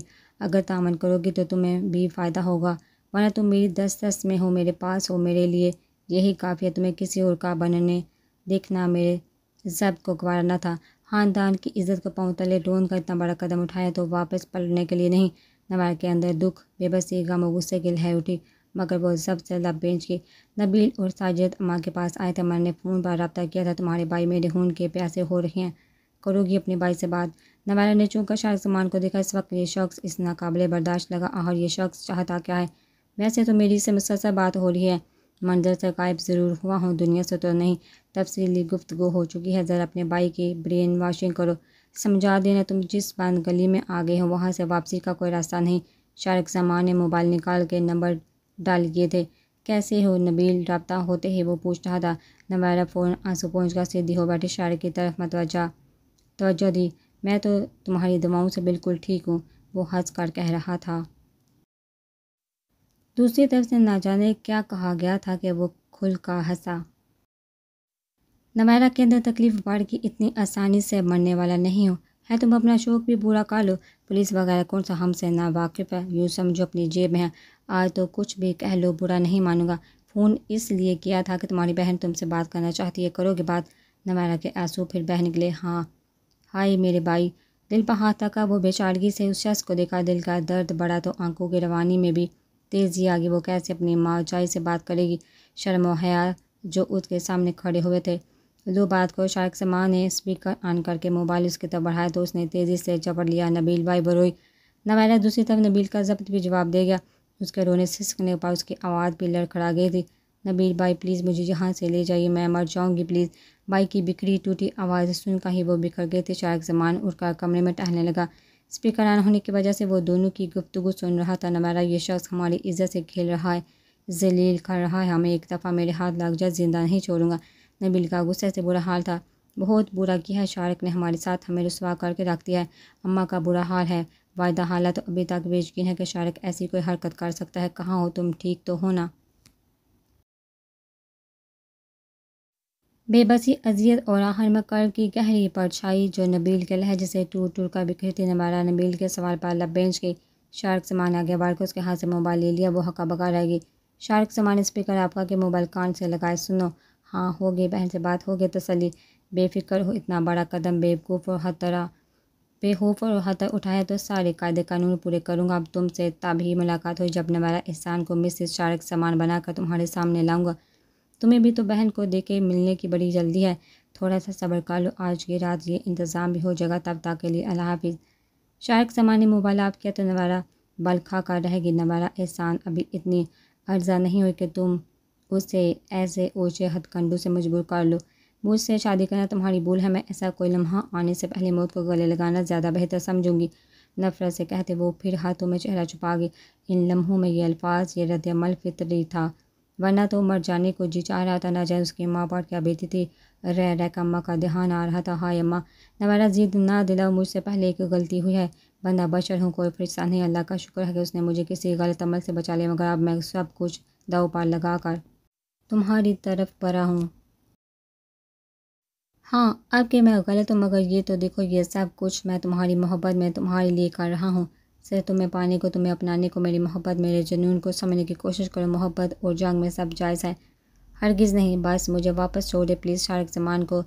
[SPEAKER 1] अगर तामन करोगी तो तुम्हें भी फ़ायदा होगा वरना तुम मेरी दस दस में हो मेरे पास हो मेरे लिए यही काफ़ी है तुम्हें किसी और का बनने देखना मेरे जब को गवारना था ख़ानदान की इज्जत को पाँव तले डोन का इतना बड़ा कदम उठाया तो वापस पलटने के लिए नहीं नवार के अंदर दुख बेबसी गम गुस्से की लहर उठी मगर वो सबसे लब बेंच के नबील और साजिद अम्मा के पास आए थे मैंने फ़ोन पर रब्ता किया था तुम्हारे भाई मेरे खून के प्यासे हो रहे हैं करोगी अपने भाई से बात नवाला ने चूँका शाह सामान को देखा इस वक्त ये शख्स इस नाकबले बर्दाश्त लगा और ये शख्स चाहता क्या है वैसे तो मेरी से मुसलसल बात हो रही है मंजर से गायब ज़रूर हुआ हूँ दुनिया से तो नहीं तफसीली गुफ्तु हो चुकी है ज़रा अपने भाई की ब्रेन वॉशिंग करो समझा देना तुम जिस बंद गली में आ गए हो वहाँ से वापसी का कोई रास्ता नहीं शारक जमान ने मोबाइल निकाल के नंबर डाल किए थे कैसे हो नबील रबता होते ही वो पूछ रहा था नवारा फ़ोन आंसू पहुँच कर सीधी हो बैठे शारक की तरफ मतवजा तोज्जो दी मैं तो तुम्हारी दवाओं से बिल्कुल ठीक हूँ वो हंस कर कह रहा था दूसरी तरफ से ना जाने क्या कहा गया था कि वो खुल का हंसा नमायरा के अंदर तकलीफ बाढ़ की इतनी आसानी से मरने वाला नहीं हो है तुम अपना शौक भी पूरा कर लो पुलिस वगैरह कौन सा हमसे ना वाकिफ़ है यूँ समझो अपनी जेब में है आज तो कुछ भी कह लो बुरा नहीं मानूंगा फ़ोन इसलिए किया था कि तुम्हारी बहन तुमसे बात करना चाहती है करोगे बात नमायरा के आंसू फिर बह निकले हाँ हाय मेरे भाई दिल पर हाथ तका वो बेचारगी से उस शख्स को देखा दिल का दर्द बढ़ा तो आंखों की रवानी में भी तेज़ी आ गई वो कैसे अपनी माँ ऊँचाई से बात करेगी शर्म हया जो उसके सामने खड़े हुए थे लो बात को शार्क से माँ ने स्पीकर ऑन करके मोबाइल उसकी तरफ बढ़ाया तो उसने तेज़ी से चपड़ लिया नबील भाई बरोई नवैला दूसरी तरफ नबील का जब्त भी जवाब दे गया उसके रोने सिसकने पर उसकी आवाज़ भी लड़खड़ा गई थी नबील भाई प्लीज़ मुझे यहाँ से ले जाइए मैं मर जाऊँगी प्लीज़ भाई की बिखरी टूटी आवाज़ सुनकर ही वो बिखर गए थे शायद जमान उड़कर कमरे में टहलने लगा स्पीकर ऑन होने की वजह से वो दोनों की गुफ्तु सुन रहा था नमारा ये शख्स हमारी इज़्ज़त से खेल रहा है जलील कर रहा है हमें एक दफ़ा मेरे हाथ लग जाए ज़िंदा नहीं छोड़ूंगा नबील का गुस्से से बुरा हाल था बहुत बुरा किया है शारक ने हमारे साथ हमें रसवा करके रख दिया है अम्मा का बुरा हाल है वायदा हालत तो अभी तक बेचकीन है कि शारक ऐसी कोई हरकत कर सकता है कहाँ हो तुम ठीक तो हो ना बेबसी अजियत और आहर मकर की गहरी परछाई जो नबील के लहजे से टूट टूट कर बिखरती नमारा नबील के सवाल पर लब बेंच के शार्क समान आगे बार के उसके हाथ से मोबाइल ले लिया वो हका बका रह गई शार्क समान स्पीकर आपका के मोबाइल कान से लगाए सुनो हाँ हो गई बहन से बात हो गई तसली बेफिक्र हो इतना बड़ा कदम बेवकूफ़ और हर तरह बेहूफ और हतर उठाया तो सारे कायदे कानून पूरे करूँगा अब तुमसे तब मुलाकात हो जब नमारा एहसान को मिसेस शार्क समान बनाकर तुम्हारे सामने लाऊंगा तुम्हें भी तो बहन को देखे मिलने की बड़ी जल्दी है थोड़ा सा सब्र कर लो आज की रात ये इंतज़ाम भी हो जाएगा तब तक के लिए अल्लाह हाफिज़ शायक समा ने मोबाइल आप किया तो नवारा बल खा कर रहेगी नवारा एहसान अभी इतनी अर्जा नहीं हुई कि तुम उसे ऐसे ऊँचे हथकंडों से मजबूर कर लो मुझसे शादी करना तुम्हारी भूल है मैं ऐसा कोई लम्हा आने से पहले मौत को गले लगाना ज़्यादा बेहतर समझूंगी नफरत से कहते वो फिर हाथों में चेहरा छुपा गई इन लम्हों में ये अल्फाज ये रद्द अमल फितरी था वरना तो मर जाने को जी चाह रहा था ना जाए उसकी माँ बाप क्या बेटी थी रह रह अम्मा का ध्यान आ रहा था हाय अम्मा नवारा जिद ना दिलाओ मुझसे पहले एक गलती हुई है बंदा बशर हूँ कोई फरिश्ता नहीं अल्लाह का शुक्र है कि उसने मुझे किसी गलत अमल से बचा लिया मगर अब मैं सब कुछ दाव पार लगा कर तुम्हारी तरफ परा हूँ हाँ अब के मैं गलत हूँ मगर ये तो देखो ये सब कुछ मैं तुम्हारी मोहब्बत में तुम्हारे लिए कर रहा हूँ सर तुम्हें पाने को तुम्हें अपनाने को मेरी मोहब्बत मेरे जुनून को समझने की कोशिश करो मोहब्बत और जंग में सब जायज़ है हरगिज़ नहीं बस मुझे वापस छोड़ दे प्लीज़ शारक जमान को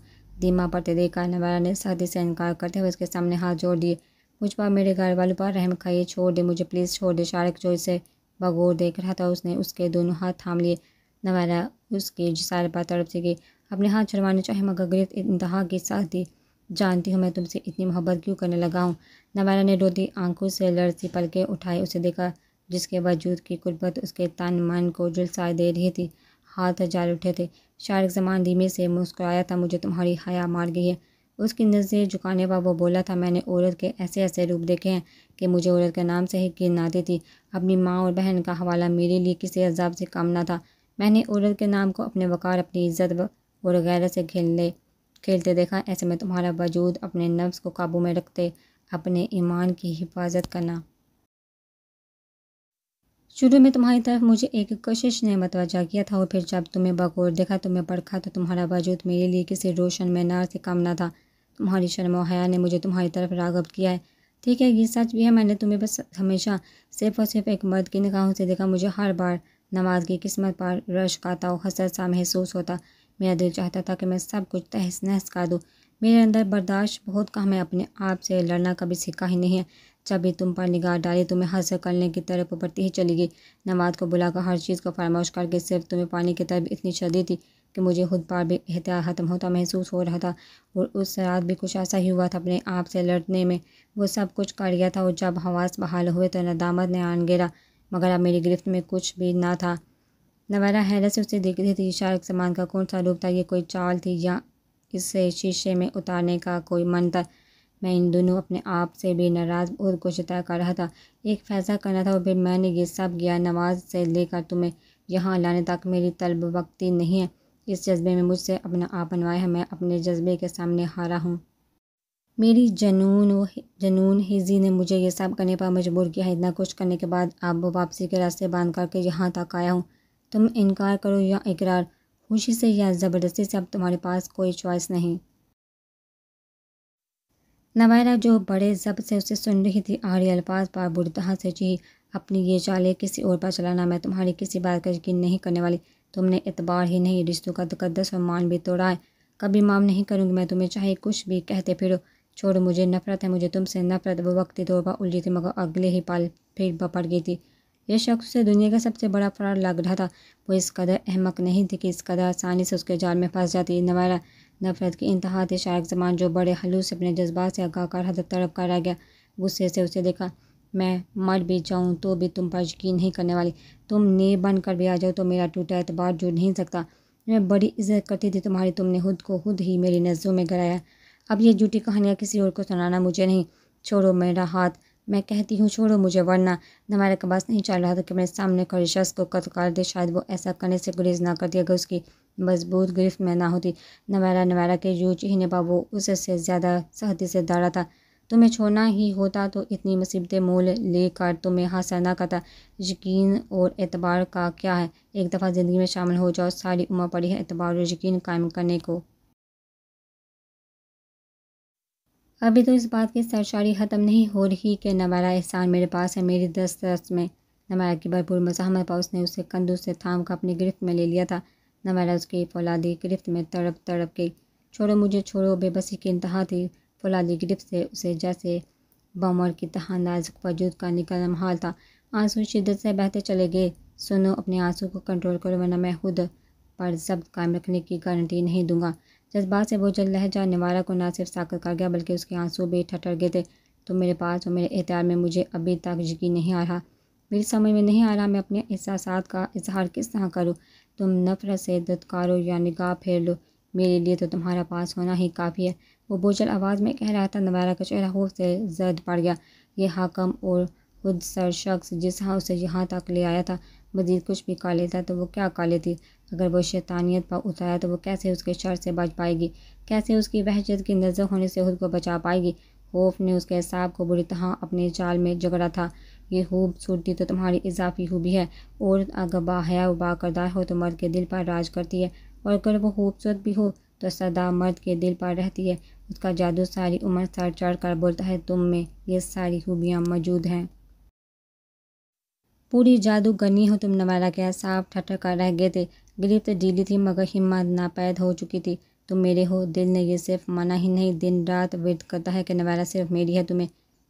[SPEAKER 1] दीमा पर तेरे का नवारा ने सर्दी से इनकार करते हुए उसके सामने हाथ जोड़ दिए मुझ पर मेरे घर वालों पर रहम खाइए छोड़ दे मुझे प्लीज़ छोड़ दे शारक जो इसे बगौर देख रहा था उसने उसके दोनों हाथ थाम लिए नवारा उसके सारे पर तड़प से गई अपने हाथ छुड़वाने चाहे मगर गिरत इंतहा की साथ दी जानती हूँ मैं तुमसे इतनी मोहब्बत क्यों करने लगा हूँ नवाला ने रोती आंखों से लड़ती पलके उठाई उसे देखा जिसके वजूद की कुर्बत उसके तन मन को जुलसा दे रही थी हाथ जाल उठे थे शारिक जमान धीमे से मुस्कुराया था मुझे तुम्हारी हया मार गई है उसकी नज़र झुकाने पर वो बोला था मैंने औरत के ऐसे ऐसे रूप देखे हैं कि मुझे औरत के नाम से ही घिन आती थी अपनी माँ और बहन का हवाला मेरे लिए किसी अजाब से कम ना था मैंने औरत के नाम को अपने वक़ार अपनी इज़्ज़त और से घेर ले खेलते देखा ऐसे में तुम्हारा वजूद अपने नफ्स को काबू में रखते अपने ईमान की हिफाजत करना शुरू में तुम्हारी तरफ मुझे एक कशिश ने मतवजा किया था और फिर जब तुम्हें बगौर देखा तुम्हें परखा तो तुम्हारा वजूद मेरे लिए किसी रोशन मैनार से कम ना था तुम्हारी शर्म हया ने मुझे तुम्हारी तरफ रागब किया है ठीक है ये सच भी है मैंने तुम्हें बस हमेशा सिर्फ और सिर्फ एक मर्द की निगाहों से देखा मुझे हर बार नमाज की किस्मत पर रश का और सा महसूस होता मेरा दिल चाहता था कि मैं सब कुछ तहस नहस कर दूँ मेरे अंदर बर्दाश्त बहुत कम है अपने आप से लड़ना कभी सीखा ही नहीं है जब भी तुम पर निगाह डाली तुम्हें मैं हासिल करने की तरफ बढ़ती ही चली गई नवाद को बुलाकर हर चीज़ को फरमाश करके सिर्फ तुम्हें पानी की तरफ इतनी शदी थी कि मुझे खुद पर भी एहतियात ख़त्म होता महसूस हो रहा था और उस रात भी कुछ ऐसा ही हुआ था अपने आप से लड़ने में वो सब कुछ कर गया था और जब हवास बहाल हुए तो नदामत ने आन गिरा मगर अब मेरी गिरफ्त में कुछ भी ना था नवारा हैरत से उसे देख रही थी शार्क सामान का कौन सा रूप था ये कोई चाल थी या इसे शीशे में उतारने का कोई मन था मैं इन दोनों अपने आप से भी नाराज़ और कोशिता कर रहा था एक फैसला करना था और फिर मैंने ये सब किया नमाज से लेकर तुम्हें यहाँ लाने तक मेरी तलब वक्ती नहीं है इस जज्बे में मुझसे अपना आप बनवाया है मैं अपने जज्बे के सामने हारा हूँ मेरी जनून व जनून हिजी ने मुझे ये सब करने पर मजबूर किया है इतना कुछ करने के बाद अब वापसी के रास्ते बांध करके यहाँ तक आया हूँ तुम इनकार करो या इकरार खुशी से या ज़बरदस्ती से अब तुम्हारे पास कोई चॉइस नहीं नवायरा जो बड़े जब से उसे सुन रही थी आरी अल्फाज पर बुरदहा से जी अपनी ये चाले किसी और पर चलाना मैं तुम्हारी किसी बात का यकीन नहीं करने वाली तुमने एतबार ही नहीं रिश्तों का तकदस और मान भी तोड़ा है कभी माम नहीं करूँगी मैं तुम्हें चाहे कुछ भी कहते फिरो छोड़ो मुझे नफरत है मुझे तुमसे नफरत वो वक्ती तौर पर उलझी थी मगर अगले ही पाल फिर बपड़ गई थी यह शख्स उसे दुनिया का सबसे बड़ा फरार लग रहा था वो इस कदर अहमक नहीं थी कि इस कदर आसानी से उसके जाल में फंस जाती नवारा नफरत की इंतहा थी शायक जमान जो बड़े हलूस अपने जज्बा से कर हद तड़प कर रह गया गुस्से से उसे देखा मैं मर भी जाऊँ तो भी तुम पर यकीन नहीं करने वाली तुम ने बन कर भी आ जाओ तो मेरा टूटा एतबार जुड़ नहीं सकता मैं बड़ी इज्जत करती थी तुम्हारी तुमने खुद को खुद ही मेरी नज़रों में गराया अब ये झूठी कहानियाँ किसी और को सुनाना मुझे नहीं छोड़ो मेरा हाथ मैं कहती हूँ छोड़ो मुझे वरना हमारे कबास नहीं चल रहा था कि मेरे सामने खड़े शख्स को कत कर दे शायद वो ऐसा करने से गुरेज ना करती अगर उसकी मजबूत गिरफ्त में ना होती नवेरा नवैरा के यूँ चीखने पर वो उससे ज़्यादा सहती से दाड़ा था तुम्हें छोड़ना ही होता तो इतनी मुसीबतें मोल लेकर तुम्हें हासिल ना करता यकीन और एतबार का क्या है एक दफ़ा ज़िंदगी में शामिल हो जाओ सारी उम्र पड़ी है एतबार और यकीन कायम करने को अभी तो इस बात की सरशारी ख़त्म नहीं हो रही कि नवारा एहसान मेरे पास है मेरी दस्त दस्त में नवारा की भरपूर मजामत पर उसने उसे कंधों से थाम कर अपनी गिरफ्त में ले लिया था नवारा उसकी फौलादी गिरफ्त में तड़प तड़प गई छोड़ो मुझे छोड़ो बेबसी की इंतहा थी फौलादी गिरफ्त से उसे जैसे बमर की तहा नाजुक वजूद का निकल महाल था आंसू शिदत से बहते चले गए सुनो अपने आंसू को कंट्रोल करो वरना मैं खुद पर जब्त कायम रखने की गारंटी नहीं दूंगा जज्बात से वो जल लहजा निवारा को ना सिर्फ साकर कर गया बल्कि उसके आंसू भी ठटर गए थे तुम तो मेरे पास और मेरे एहतियार में मुझे अभी तक यकीन नहीं आ रहा मेरी समझ में नहीं आ रहा मैं अपने एहसास का इजहार किस तरह करूँ तुम नफरत से दत्कारो या निगाह फेर लो मेरे लिए तो तुम्हारा पास होना ही काफ़ी है वो बोझल आवाज़ में कह रहा था नवारा का चेहरा खूब से जर्द पड़ गया ये हाकम और खुद सर शख्स जिस हाँ उसे यहाँ तक ले आया था मज़ीद कुछ भी खा लेता तो वो क्या खा लेती अगर वो शैतानियत पर उतारा तो वो कैसे उसके शर से बच पाएगी कैसे उसकी वहशत की नज़र होने से खुद को बचा पाएगी खौफ ने उसके साहब को बुरी तरह अपने चाल में जगड़ा था ये खूबसूरती तो तुम्हारी इजाफी खूबी है और अगर बाहया करदार हो तो मर्द के दिल पर राज करती है और अगर वो खूबसूरत भी हो तो सदा मर्द के दिल पर रहती है उसका जादू सारी उम्र सर चढ़ कर बोलता है तुम में ये सारी खूबियाँ मौजूद हैं पूरी जादूगरनी हो तुम नवाला क्या साफ ठटक कर रह गए थे गिरफ्त तो डीली थी मगर हिम्मत नापैद हो चुकी थी तुम मेरे हो दिल ने यह सिर्फ मना ही नहीं दिन रात वेट करता है कि नवाला सिर्फ मेरी है तुम्हें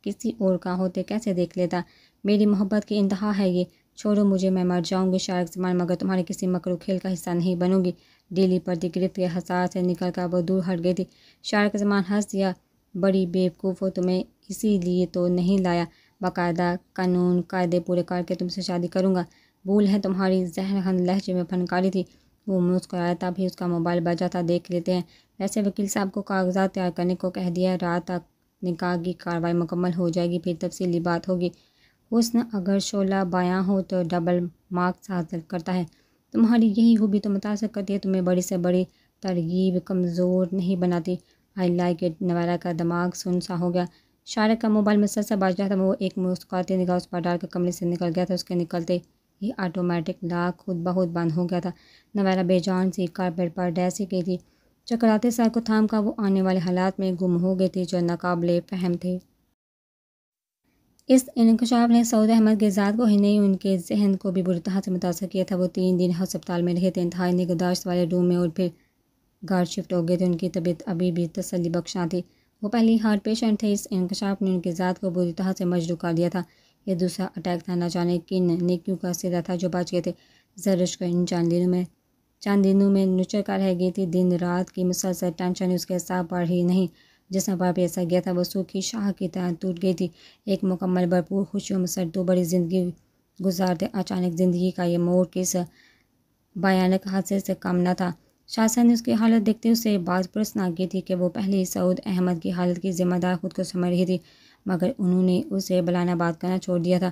[SPEAKER 1] किसी और का होते कैसे देख लेता मेरी मोहब्बत की इंतहा है ये छोड़ो मुझे मैं मर जाऊंगी शार्क जमान मगर तुम्हारे किसी मकरू खेल का हिस्सा नहीं बनूंगी डेली पर्दी गिरफ्त के हसार से निकल कर वो दूर हट गई थी शार्क जमान हंस दिया बड़ी बेवकूफ़ हो तुम्हें इसीलिए तो नहीं लाया बाकायदा कानून कायदे पूरे करके तुमसे शादी करूँगा भूल है तुम्हारी जहर खान लहजे में फनकारी थी वो मुस्कराया तभी उसका मोबाइल बजा था देख लेते हैं वैसे वकील साहब को कागजात तैयार करने को कह दिया रात तक निकाह की कार्रवाई मुकम्मल हो जाएगी फिर तफसीली बात होगी उसने अगर शोला बायां हो तो डबल मार्क्स हासिल करता है तुम्हारी यही खूबी तो मुतासर करती है तुम्हें बड़ी से बड़ी तरगीब कमज़ोर नहीं बनाती आई लाइक इट नवारा का दिमाग सुनसा हो गया शारक का मोबाइल में सर बाज रहा था वो एक मुस्कुराती निगाह उस पर डालकर कमरे से निकल गया था उसके निकलते ही ऑटोमेटिक लाख खुद बहुत बंद हो गया था नवैरा बेजान सी कारपेट पर डैसी गई थी चकराते सर को थाम का वो आने वाले हालात में गुम हो गए थे जो नाकबले फहम थे इस इनकशाफ ने सऊद अहमद के ज़ात को ही नहीं उनके जहन को भी बुरी तरह से मुतासर किया था वो तीन दिन हस्पताल में रहे थे इंतहाई निगदाश्त वाले रूम में और फिर गार्ड शिफ्ट हो गए थे उनकी तबीयत अभी भी तसली बख्शा थी वो पहले हार्ट पेशेंट थे इस इंकशाफ ने उनकी ज़ात को बुरी तरह से मजरू कर दिया था यह दूसरा अटैक था ना जाने किन क्यों का सीधा था जो बच गए थे जरश को इन चांद दिनों में चांद दिनों में नुचर का रह गई थी दिन रात की मुसलसल टेंशन उसके साथ पर ही नहीं जिसमें बाप ऐसा गया था वह सूखी शाह की तरह टूट गई थी एक मुकम्मल भरपूर खुशियों में सर दो बड़ी ज़िंदगी गुजारते अचानक ज़िंदगी का ये मोड़ किस भयानक हादसे से कम न था शाह ने उसकी हालत देखते हुए उसे बात प्रश्न आ थी कि वो पहले ही सऊद अहमद की हालत की जिम्मेदार खुद को समझ रही थी मगर उन्होंने उसे बलाना बात करना छोड़ दिया था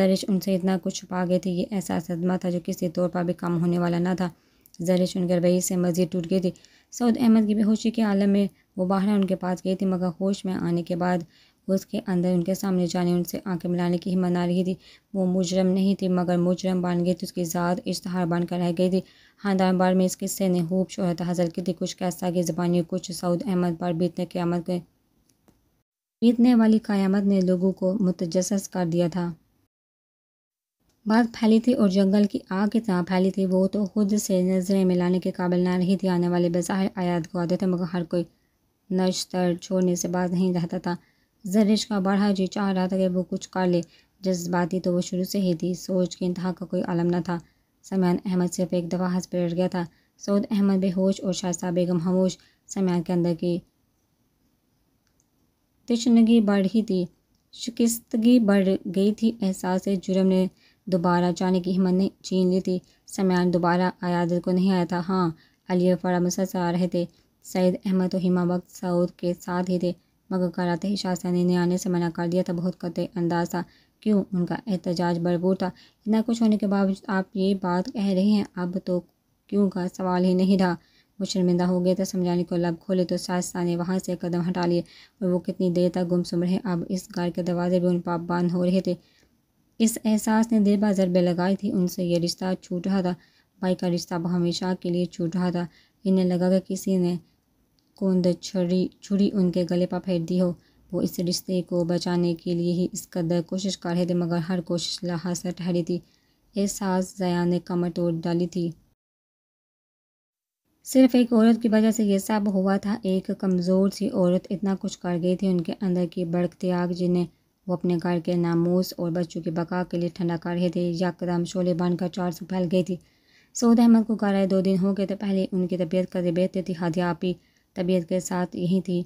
[SPEAKER 1] जरिश उनसे इतना कुछ छुपा गए थे ये ऐसा सदमा था जो किसी तौर पर भी कम होने वाला ना था जरिश उनके रवैये से मज़ीद टूट गई थी सऊद अहमद की बेहोशी के आलम में वो बाहर उनके पास गई थी मगर होश में आने के बाद वो उसके अंदर उनके सामने जाने उनसे आंखें मिलाने की हिम्मत ना रही थी वो मुजरम नहीं थी मगर मुजरम बन गई थी उसकी ज़ात इश्तहार बन कर रह गई थी खानदान बार में इस किस्से ने खूब शहरत हासिल की थी कुछ कैसा की ज़बानी कुछ सऊद अहमद पर बीतने क़्यामत के बीतने वाली क़्यामत ने लोगों को मुतजस कर दिया था बात फैली थी और जंगल की आग की तरह फैली थी वो तो खुद से नजरें मिलाने के काबिल ना रही थी आने वाले बेसाहिर आयात को आते थे मगर हर कोई नश्तर छोड़ने से बात नहीं रहता था जरिश का बढ़ा जी चाह रहा था कि वो कुछ कर ले जज्बाती तो वो शुरू से ही थी सोच के इंतहा का कोई आलम न था समयान अहमद सिर्फ एक दफ़ा हंस पलट गया था सऊद अहमद बेहोश और शाह बेगम हमोश समान के अंदर की तशनगी बढ़ ही थी शिकस्तगी बढ़ गई थी एहसास जुर्म ने दोबारा जाने की हिम्मत नहीं छीन ली थी समयान दोबारा आयादत को नहीं आया था हाँ अली फड़ा फरा आ रहे थे सैद अहमद और हिमा वक्त सऊद के साथ ही थे मगर कराते ही शाह सैनी ने आने से मना कर दिया था बहुत कतई अंदाज था क्यों उनका एहतजाज भरपूर था इतना कुछ होने के बावजूद आप ये बात कह रहे हैं अब तो क्यों का सवाल ही नहीं रहा वो शर्मिंदा हो गया था समझाने को लब खोले तो शाह ने वहाँ से कदम हटा लिए और वो कितनी देर तक गुमसुम रहे अब इस कार के दरवाजे भी उन पाप बंद हो रहे थे इस एहसास ने देर बाद जरबे लगाई थी उनसे ये रिश्ता छूट रहा था भाई का रिश्ता हमेशा के लिए छूट रहा था इन्हें लगा कि किसी ने कूंद छुरी छुरी उनके गले पर फेर दी हो वो इस रिश्ते को बचाने के लिए ही इस कदर कोशिश कर रहे थे मगर हर कोशिश लहासा ठहरी थी एहसास जया ने कमर तोड़ डाली थी सिर्फ एक औरत की वजह से यह सब हुआ था एक कमज़ोर सी औरत इतना कुछ कर गई थी उनके अंदर की बड़कती आग जिन्हें वो अपने घर के नामोस और बच्चों की बका के लिए ठंडा कर रहे थे यकदम शोले बनकर चार सौ फैल गई थी सऊद अहमद को कर रहे दो दिन हो गए तो पहले उनकी तबीयत का बेहतर थी हदयापी तबीयत के साथ यही थी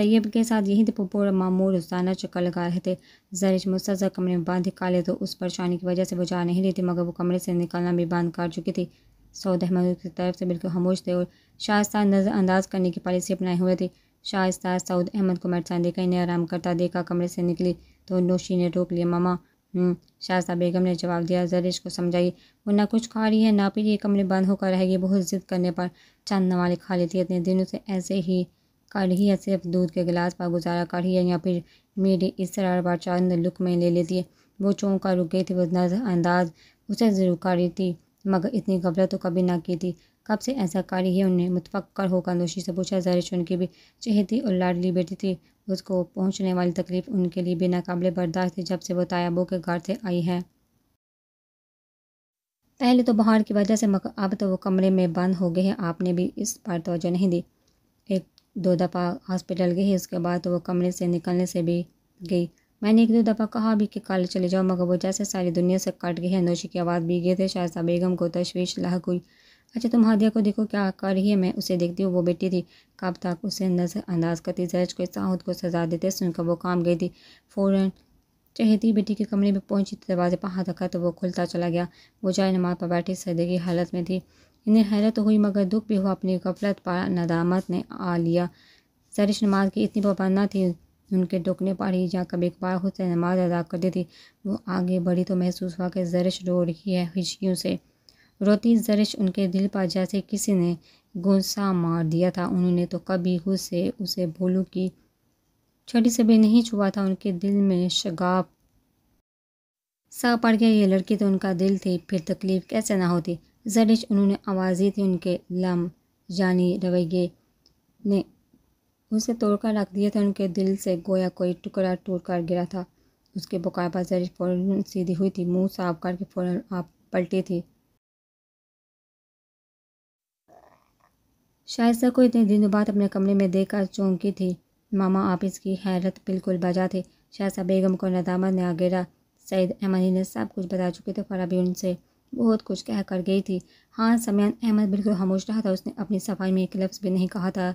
[SPEAKER 1] तैयब के साथ यहीं थे मामूर रोज़ाना चक्कर लगा रहे थे जरिश मुस्तर कमरे में बांध काले तो उस परेशानी की वजह से वो जा नहीं रही थी मगर वो कमरे से निकलना भी बंद कर चुकी थी सऊद अहमद की तरफ से बिल्कुल खामोश थे और शाइस्ता नज़रअंदाज करने की पॉलिसी अपनाए हुए थे शाइस्ता सऊद अहमद को साथ देखा इन्हें आराम करता देखा कमरे से निकली तो नोशी ने रोक लिया मामा हम्म, शाहजा बेगम ने जवाब दिया जरिश को समझाइए वो ना कुछ खा रही है ना पी रही है कमरे बंद होकर रहेगी बहुत ज़िद करने पर चंद नवाले खा लेती है इतने दिनों से ऐसे ही ही या सिर्फ दूध के गिलास पर गुजारा ही है या फिर मेरी इस तरह बार चंद लुक में ले लेती है वो चौंक कर रुक गई थी वो नजरअंदाज उसे ज़रूर कर रही थी मगर इतनी घबरा तो कभी ना की थी कब से ऐसा कार्य ही उन्हें मुतफ़र होकर दोषी से पूछा जारिश उनकी भी चहेती और लाडली बेटी थी उसको पहुंचने वाली तकलीफ उनके लिए बेनाकबले बर्दाश्त थी जब से वो तायाबों के घर से आई है पहले तो बाहर की वजह से अब तो वो कमरे में बंद हो गए हैं आपने भी इस पर तोजह नहीं दी एक दो दफ़ा हॉस्पिटल गई उसके बाद तो वो कमरे से निकलने से भी गई मैंने एक दो दफ़ा कहा भी कि कल चले जाओ मगर वो जैसे सारी दुनिया से कट गई है नोशी की आवाज़ भी गए थे साहब बेगम को तशवीश लाक हुई अच्छा तुम हादिया को देखो क्या कर रही है मैं उसे देखती हूँ वो बेटी थी कब तक उसे नजर अंदाज करती जज को साहूद को सजा देते सुनकर वो काम गई थी फ़ौरन चहेती बेटी के कमरे में पहुंची तो दरवाजे पर हाथ रखा तो वो खुलता चला गया वो जाए नमाज पर बैठी सदे की हालत में थी इन्हें हैरत हुई मगर दुख भी हुआ अपनी गफलत पर नदामत ने आ लिया सरिश नमाज की इतनी पाबंदा थी उनके डुकने पर ही या कभी कभार हुसैन नमाज अदा करती थी वो आगे बढ़ी तो महसूस हुआ कि जरिश रो रही है हिचकियों से रोती जरिश उनके दिल पर जैसे किसी ने गुस्सा मार दिया था उन्होंने तो कभी खुद उसे भोलू की छड़ी से भी नहीं छुआ था उनके दिल में शगाब सा पड़ गया ये लड़की तो उनका दिल थी फिर तकलीफ़ कैसे ना होती जरिश उन्होंने आवाज़ दी थी उनके लम यानी रवैये ने उसे तोड़कर रख दिया था उनके दिल से गोया कोई टुकड़ा टूट कर गिरा था उसके बुकार जरिश फ़ौरन सीधी हुई थी मुंह साफ करके फ़ौरन आप पलटी थी सर को इतने दिनों बाद अपने कमरे में देखकर चौंकी थी मामा आप इसकी हैरत बिल्कुल बजा थे शायद शाइस्ता बेगम को नदामत ने आगेरा सईद अहमदी ने सब कुछ बता चुके थे फरा भी उनसे बहुत कुछ कह कर गई थी हाँ समयान अहमद बिल्कुल खामोश रहा था उसने अपनी सफाई में एक लफ्ज़ भी नहीं कहा था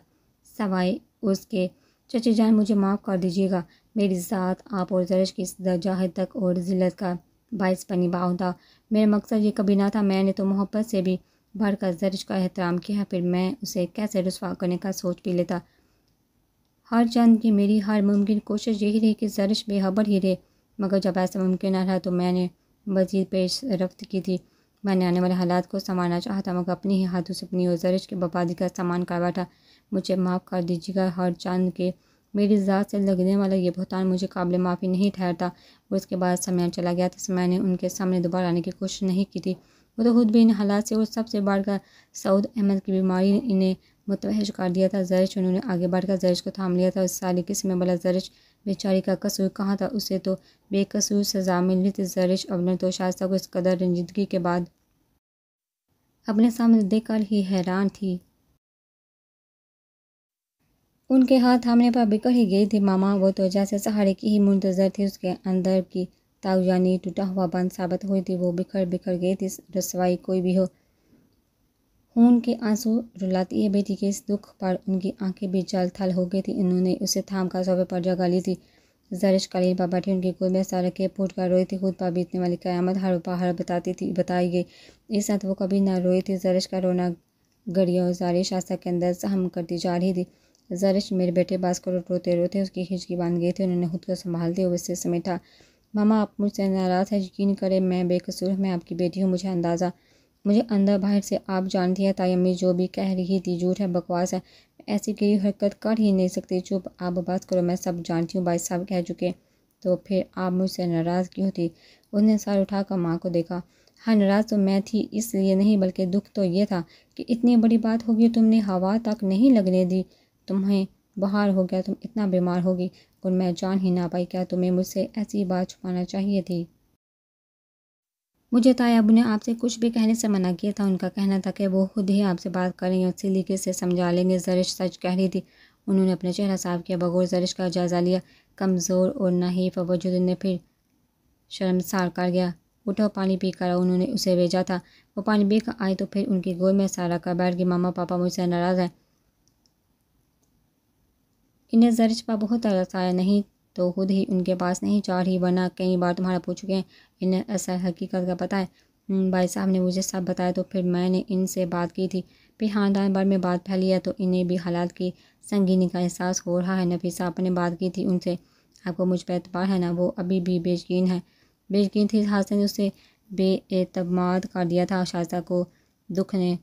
[SPEAKER 1] सवाए उसके चची जान मुझे माफ़ कर दीजिएगा मेरी साथ आप और जरश की जहाद तक और जिलत का बायस पनी बाव था मेरा मकसद ये कभी ना था मैंने तो मोहब्बत से भी भर का जरिश का एहतराम किया फिर मैं उसे कैसे रसवा करने का सोच भी लेता हर चंद की मेरी हर मुमकिन कोशिश यही रही कि जरिश बेहबर ही रहे मगर जब ऐसा मुमकिन न रहा तो मैंने मजीद पेश रफ्त की थी मैंने आने वाले हालात को संभालना चाहता मगर अपने ही हाथों से अपनी और जरिश के बर्बादी का सामान कर बैठा मुझे माफ़ कर दीजिएगा हर चांद के मेरी ज़ात से लगने वाला ये भुगतान मुझे काबिल माफ़ी नहीं ठहरता उसके बाद समय चला गया था तो मैंने उनके सामने दोबारा आने की कोशिश नहीं की थी खुद भी इन हालात से और सबसे बढ़कर सऊद अहमद की बीमारी इन्हें मुतवहज कर दिया था जरिश उन्होंने आगे बढ़कर जरिश को थाम लिया था उस साली किस्म बला जरिश बेचारी का कसूर कहाँ था उसे तो बेकसूर सजा मिली थी जरिश अब तो शास्त्रा को इस कदर रंजिदगी के बाद अपने सामने देखकर ही हैरान थी उनके हाथ थामने पर बिगड़ ही गई थी मामा वो तो जैसे सहारे की ही मुंतज़र थी उसके अंदर की यानी टूटा हुआ बंद साबित हुई थी वो बिखर बिखर गई थी रसवाई कोई भी हो खून के आंसू रुलाती है बेटी के इस दुख पर उनकी आंखें भी जल थल हो गई थी इन्होंने उसे थाम कर सोफे पर जगा ली थी जरिश कालीन पर बैठी उनकी गोद में सड़क के फूट कर रोई थी खुद पर बीतने वाली क़यामत हर बाहर बताती थी बताई गई इस साथ वो कभी ना रोई थी जरिश का रोना गड़िया और जारिश आस्था के अंदर सहम करती जा रही थी जरिश मेरे बेटे बास को रोते रोते उसकी हिचकी बांध गई थी उन्होंने खुद को संभालते हुए उससे समेटा मामा आप मुझसे नाराज़ हैं यकीन करें मैं बेकसूर मैं आपकी बेटी हूँ मुझे अंदाज़ा मुझे अंदर बाहर से आप जानती हैं ताई अम्मी जो भी कह रही थी झूठ है बकवास है ऐसी कोई हरकत कर ही नहीं सकती चुप आप बस करो मैं सब जानती हूँ भाई साहब कह चुके तो फिर आप मुझसे नाराज़ क्यों थी उसने सर उठाकर माँ को देखा हाँ नाराज़ तो मैं थी इसलिए नहीं बल्कि दुख तो ये था कि इतनी बड़ी बात होगी तुमने हवा तक नहीं लगने दी तुम्हें बाहर हो गया तुम इतना बीमार होगी और मैं जान ही ना पाई क्या तुम्हें मुझसे ऐसी बात छुपाना चाहिए थी मुझे तायाबू ने आपसे कुछ भी कहने से मना किया था उनका कहना था कि वो खुद ही आपसे बात करेंगे और सिलीके से समझा लेंगे जरिश सच कह रही थी उन्होंने अपना चेहरा साफ किया बगौर जरिश का जायज़ा लिया कमज़ोर और नहीफ वजूद ने फिर शर्मसार कर गया उठो पानी पी कर उन्होंने उसे भेजा था वो पानी पी कर आई तो फिर उनकी गोद में सारा कर बैठ गई मामा पापा मुझसे नाराज़ हैं इन्हें जर्ज पर बहुत तरस आया नहीं तो खुद ही उनके पास नहीं चार ही वरना कई बार तुम्हारा पूछ चुके हैं इन्हें असल हकीकत का पता है हम्म, भाई साहब ने मुझे सब बताया तो फिर मैंने इनसे बात की थी फिर खानदान हाँ, भर में बात फैली है तो इन्हें भी हालात की संगीनी का एहसास हो रहा है नफी साहब ने बात की थी उनसे आपको मुझ पर एतबार है ना वो अभी भी बेचकीन है बेचकीन थी हादसे ने उसे बेतमाद कर दिया था शाजा को दुख ने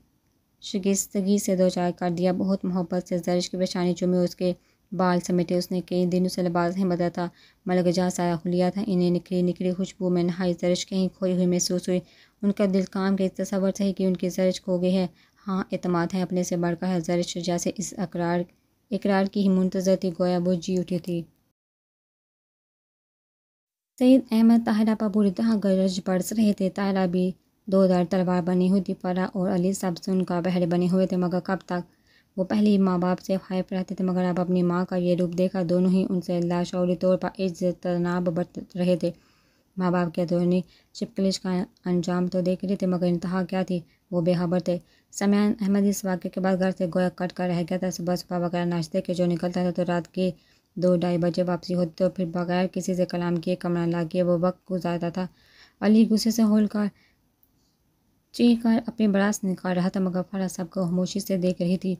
[SPEAKER 1] शिकस्तगी से दो चार कर दिया बहुत मोहब्बत से जर्ज की परेशानी चुमी उसके बाल समेटे उसने कई दिनों से लबाज नहीं बदला था मलगजा साया खुलिया था इन्हें निकली निकली खुशबू में नहाई जरिश कहीं खोई हुई महसूस हुई उनका दिल काम के तस्वर सही कि उनकी जरिश खो गई है हाँ अतमाद है अपने से बढ़कर है जरिश जैसे इस अकरार इकरार की ही मुंतजर थी गोया वो जी उठी थी सईद अहमद ताहरा पर बुरी तरह गरज बरस रहे थे ताहरा भी दो दर तलवार बनी हुई थी फरा और अली साहब से उनका बहरे बने हुए थे मगर कब तक वो पहले ही माँ बाप से खाइफ रहते थे मगर अब अपनी माँ का ये रूप देखा दोनों ही उनसे लाशौरी तौर पर इज्जत तनाव बरत रहे थे माँ बाप के दोनों चिपकलिश का अंजाम तो देख रहे थे मगर इंतहा क्या थी वो बेहबर थे समयान अहमद इस वाक्य के बाद घर से गोया कट कर रह गया था सुबह सुबह बगैर नाश्ते के जो निकलता था तो रात के दो ढाई बजे वापसी होती तो फिर बगैर किसी से कलाम किए कमरा ला के वो वक्त गुजारता था अली गुस्से से होल कर चीख कर अपनी बरास निकाल रहा था मगर फरा सबको खामोशी से देख रही थी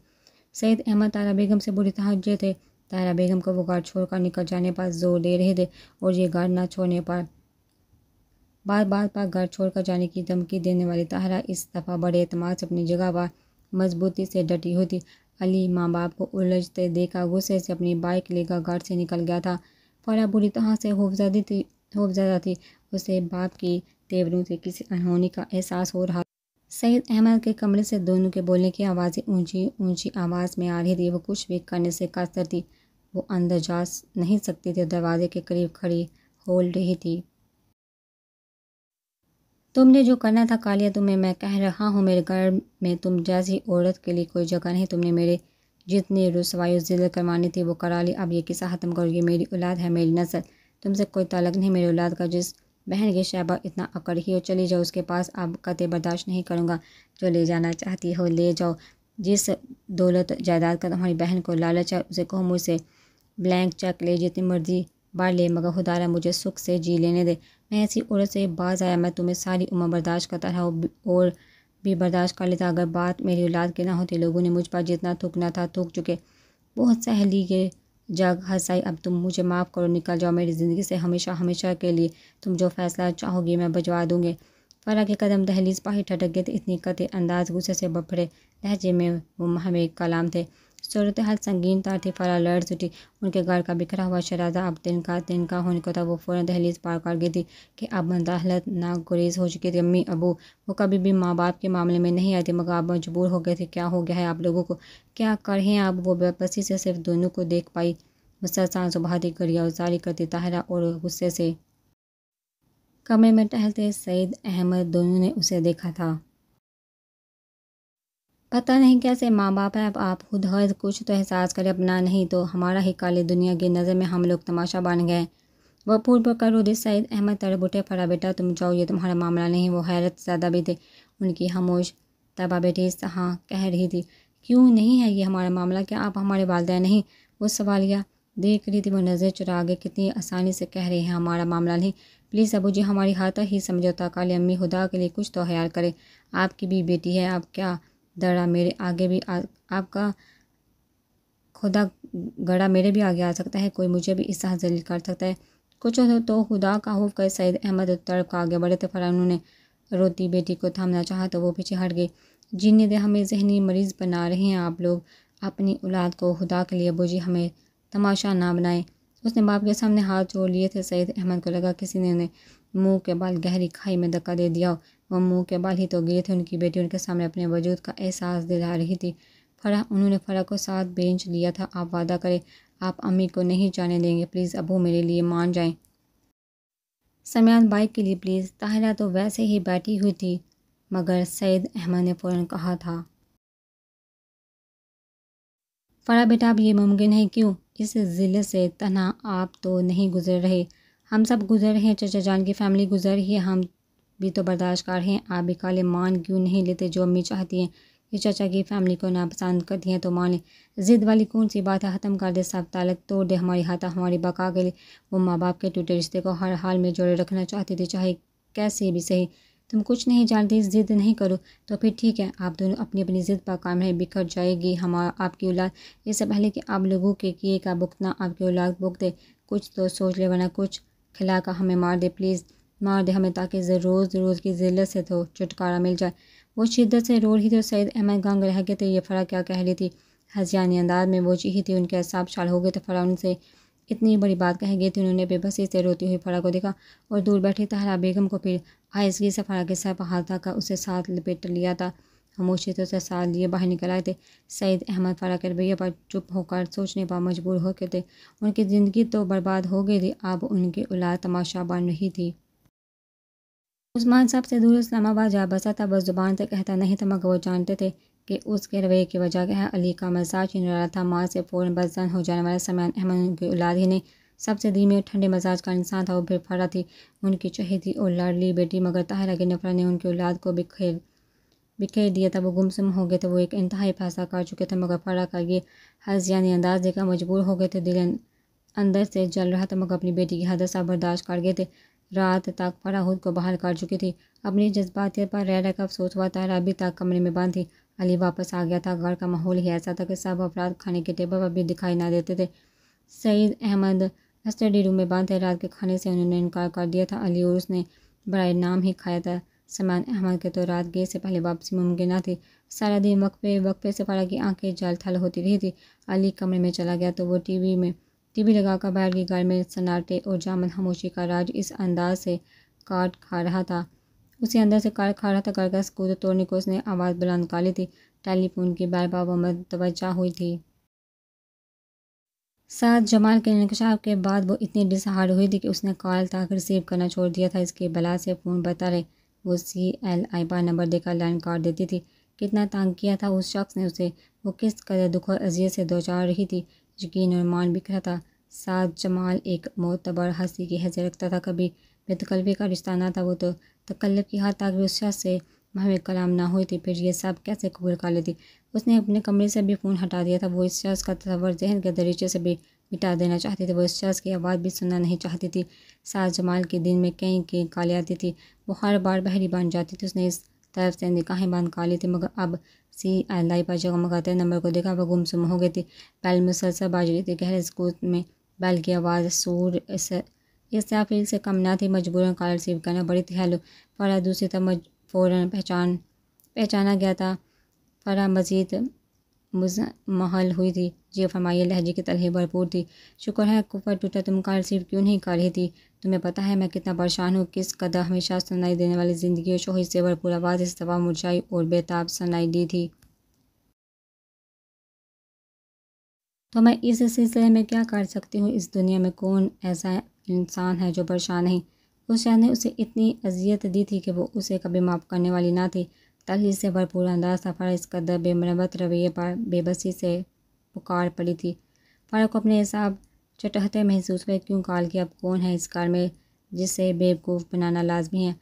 [SPEAKER 1] सैद अहमद तारा बेगम से बुरी तरह थे तारा बेगम को वो गार्ड छोड़कर निकल जाने पर जोर दे रहे थे और ये गार्ड ना छोड़ने पर बार बार पर घर छोड़कर जाने की धमकी देने वाली ताहरा इस दफ़ा बड़े अतमाद से अपनी जगह पर मजबूती से डटी होती अली माँ बाप को उलझते देखा गुस्से से अपनी बाइक लेकर घर से निकल गया था फरा बुरी तरह से होफजादी थी होफजादा थी उसे बाप की तेवरों से किसी अनहोनी का एहसास हो रहा सईद अहमद के कमरे से दोनों के बोलने की आवाज़ें ऊंची ऊंची आवाज़ में आ रही थी वो कुछ भी करने से कसर थी वो अंदर जा नहीं सकती थी दरवाजे के करीब खड़ी होल रही थी तुमने जो करना था कालिया तुम्हें मैं कह रहा हूँ मेरे घर में तुम जैसी औरत के लिए कोई जगह नहीं तुमने मेरे जितनी रसवाई जिल करवानी थी वो करा ली अब ये किस्सा ख़त्म करो ये मेरी औलाद है मेरी नस्ल तुमसे कोई तलक नहीं मेरी औलाद का जिस बहन के शहबा इतना अकड़ ही हो चले जाओ उसके पास अब कते बर्दाश्त नहीं करूँगा जो ले जाना चाहती हो ले जाओ जिस दौलत जायदाद का तुम्हारी बहन को लालच है उसे कहो मुझसे ब्लैंक चेक ले जितनी मर्जी बाढ़ ले मगर खुदारा मुझे सुख से जी लेने दे मैं ऐसी औरत से बाज आया मैं तुम्हें सारी उम्र बर्दाश्त करता रहा और भी बर्दाश्त कर लेता अगर बात मेरी औलाद की ना होती लोगों ने मुझ पर जितना थूकना था थूक चुके बहुत सहली के जग हंसाई अब तुम मुझे माफ़ करो निकल जाओ मेरी ज़िंदगी से हमेशा हमेशा के लिए तुम जो फैसला चाहोगे मैं भजवा दूँगी फरा के कदम दहलीज पाही ठटक गए थे इतनी कते अंदाज गुस्से से बफड़े लहजे में वो महमे कलाम थे सूरत हाल संगीन तार थी फरा लड़ उठी उनके घर का बिखरा हुआ शराजा अब दिन का दिन का होने को था वो फ़ौरन दहलीज पार कर गई थी कि अब मदाहलत ना गुरेज हो चुकी थी अम्मी अबू वो कभी भी माँ बाप के मामले में नहीं आती मगर अब मजबूर हो गए थे क्या हो गया है आप लोगों को क्या करें आप वो बेपसी से सिर्फ दोनों को देख पाई मुसलसान सुबह बहाती गरिया उजारी करती ताहरा और गुस्से से कमरे में टहलते सईद अहमद दोनों ने उसे देखा था पता नहीं कैसे माँ बाप है आप खुद हर कुछ तो एहसास करें अपना नहीं तो हमारा ही काले दुनिया की नज़र में हम लोग तमाशा बन गए वह पूर्व उदित सैद अहमद तड़बुटे फरा बेटा तुम जाओ ये तुम्हारा मामला नहीं वो हैरत ज़्यादा भी थे उनकी हमोश तबा बेटी हाँ कह रही थी क्यों नहीं है ये हमारा मामला क्या आप हमारे वालदे नहीं वो सवालिया देख रही थी वो नज़र चुरा गए कितनी आसानी से कह रहे हैं हमारा मामला नहीं प्लीज़ अबू जी हमारी हाथा ही समझौता काली अम्मी खुदा के लिए कुछ तो हयाल करें आपकी भी बेटी है आप क्या दड़ा मेरे आगे भी आ, आपका खुदा गड़ा मेरे भी आगे आ सकता है कोई मुझे भी इस तरह जलील कर सकता है कुछ हो तो खुदा का हो कर सैद अहमद का आगे बढ़े थे फरा उन्होंने रोती बेटी को थामना चाहा तो वो पीछे हट गई जिन्हें दे हमें जहनी मरीज़ बना रहे हैं आप लोग अपनी औलाद को खुदा के लिए बोझी हमें तमाशा ना बनाएं उसने बाप के सामने हाथ जोड़ लिए थे सैद अहमद को लगा किसी ने उन्हें मुंह के बाल गहरी खाई में धक्का दे दिया वह मुंह के बाल ही तो गिरे थे उनकी बेटी उनके सामने अपने वजूद का एहसास दिला रही थी फरा उन्होंने फरा को साथ बेंच लिया था आप वादा करें आप अम्मी को नहीं जाने देंगे प्लीज़ अबू मेरे लिए मान जाएं समयान बाइक के लिए प्लीज़ ताहरा तो वैसे ही बैठी हुई थी मगर सैद अहमद ने फ़ौर कहा था फ़रा बेटा अब ये मुमकिन है क्यों इस ज़िले से तना आप तो नहीं गुजर रहे हम सब गुज़र हैं चचा जान की फैमिली गुज़र ही हम भी तो कर हैं आप भी काले मान क्यों नहीं लेते जो अम्मी चाहती हैं कि चाचा की फैमिली को नापसंद करती हैं तो मान लें ज़िद वाली कौन सी बात है ख़त्म कर दे सब तालक तोड़ दे हमारी हाथा हमारी बका के लिए वो माँ बाप के टूटे रिश्ते को हर हाल में जोड़े रखना चाहती थी चाहे कैसे भी सही तुम कुछ नहीं जानती ज़िद नहीं करो तो फिर ठीक है आप दोनों अपनी अपनी ज़िद पर काम है बिखर जाएगी हम आपकी औलाद इससे पहले कि आप लोगों के किए का भुगतना आपकी औलाद भुगते कुछ तो सोच ले वरना कुछ खिला का हमें मार दे प्लीज़ मार दे हमें ताकि रोज़ रोज़ की जिल्लत से तो छुटकारा मिल जाए वो शिद्दत से रो रही थी और सैद अहमद गंग रह गए थे ये फ़रा क्या कह रही थी हजियानी अंदाज में वो चीही थी उनके असाब शाल हो गए तो फ़रा उनसे इतनी बड़ी बात कह गई थी उन्होंने बेबसी से रोती हुई फ़रा को देखा और दूर बैठी तहरा बेगम को फिर आयसगी से फ़रा के सर पहाड़ था का उसे साथ लपेट लिया था खामोशी तो साथ लिए बाहर निकल आए थे सईद अहमद फराकर भैया पर चुप होकर सोचने पर मजबूर होकर थे उनकी ज़िंदगी तो बर्बाद हो गई थी अब उनकी औलाद तमाशा बन रही थी उस्मान साहब से दूर इस्लामाबाद जा बसा था बस जुबान से कहता नहीं था मगर वो जानते थे कि उसके रवैये की वजह क्या है अली का मजाज छिन रहा था माँ से फ़ौरन बसजन हो जाने वाला समान अहमद उनकी औलाद ही नहीं सबसे धीमे ठंडे मजाज का इंसान था वो बेफारा थी उनकी चहेती और लाडली बेटी मगर ताहरा के नफरा ने उनकी औलाद को बिखेर बिखेर दिया था वो गुमसम हो गए थे वो एक इंतहाई फैसला कर चुके थे मगर फड़ा का ये हजियाने अंदाज देखा मजबूर हो गए थे दिल अं-, अंदर से जल रहा था मगर अपनी बेटी की हादसा बर्दाश्त कर गए थे रात तक फड़ा खुद को बाहर कर चुकी थी अपनी जज्बातियत पर रह रहकर अफसोस हुआ था अभी तक कमरे में बंद थी अली वापस आ गया था घर का माहौल ही ऐसा था कि सब अफराद खाने के टेबल पर भी दिखाई ना देते थे सईद अहमद कस्टडी रूम में बंद थे रात के खाने से उन्होंने इनकार कर दिया था अली और उसने बड़ा नाम ही खाया था समान अहमद के तो रात गए से पहले वापसी मुमकिन न थी सारा दिन वक्फे वक्फे से पारा की आंखें जाल थाल होती रही थी अली कमरे में चला गया तो वो टीवी में टीवी लगाकर बाहर की गाड़ी में सन्नाटे और जामन खामोशी का राज इस अंदाज से काट खा रहा था उसे अंदर से काट खा रहा था का स्कूल तो तोड़ने को उसने आवाज़ बुलंद निकाली थी टेलीफोन की बार बार वो तवज्जा हुई थी साथ जमाल के इंकशाफ के बाद वो इतनी डिसहार हुई थी कि उसने कॉल तक रिसीव करना छोड़ दिया था इसके बला से फ़ोन बता रहे वो सी एल आई पार नंबर देकर लाइन काट देती थी कितना तंग किया था उस शख्स ने उसे वो किस कदर दुख और अजियत से दो चार रही थी यकीन और मान बिखरा था सात जमाल एक मोतबर हंसी की हैसियत रखता था कभी बेतकलबी का रिश्ता ना था वो तो तकल्लब की हद तक भी उस शख्स से महव कलाम ना हुई थी फिर ये सब कैसे कबूल कर लेती उसने अपने कमरे से भी फ़ोन हटा दिया था वो इस शख्स का तस्वर जहन के दरीचे से भी मिटा देना चाहते थे वो इस शख्स की आवाज़ भी सुनना नहीं चाहती थी सास जमाल के दिन में कई के काले आती थी वो हर बार बहरी बन जाती थी उसने इस तरफ से निकाहें बांध काली थी मगर अब सी आलाई मगर तेरे नंबर को देखा वह गुमसुम हो गई थी बैल मुसलसल बाज रही थी गहरे स्कूल में बैल की आवाज़ सूर इस तरह से कम ना थी मजबूरन कॉल रिसीव करना बड़ी थी हेलो फरा दूसरी तरफ फ़ौर पहचान पहचाना गया था फरा मजीद महल हुई थी जी फरमाइए लहजे की तलहे भरपूर थी शुक्र है कुफर टूटा तुम तो कार सिर्फ क्यों नहीं कर रही थी तुम्हें पता है मैं कितना परेशान हूँ किस कदर हमेशा सुनाई देने वाली ज़िंदगी और शोहर से भरपूर आवाज़ इस तवा मुरझाई और बेताब सुनाई दी थी तो मैं इस सिलसिले में क्या कर सकती हूँ इस दुनिया में कौन ऐसा इंसान है जो परेशान है उस शहर ने उसे इतनी अजियत दी थी कि वो उसे कभी माफ़ करने वाली ना थी तलही से भरपूर अंदाज था फ़ारा इस कदर बेमरबत रवैये पर बेबसी से पुकार पड़ी थी फ़ारा को अपने हिसाब चटहते महसूस हुए क्यों काल की अब कौन है इस कार में जिसे बेवकूफ़ बनाना लाजमी है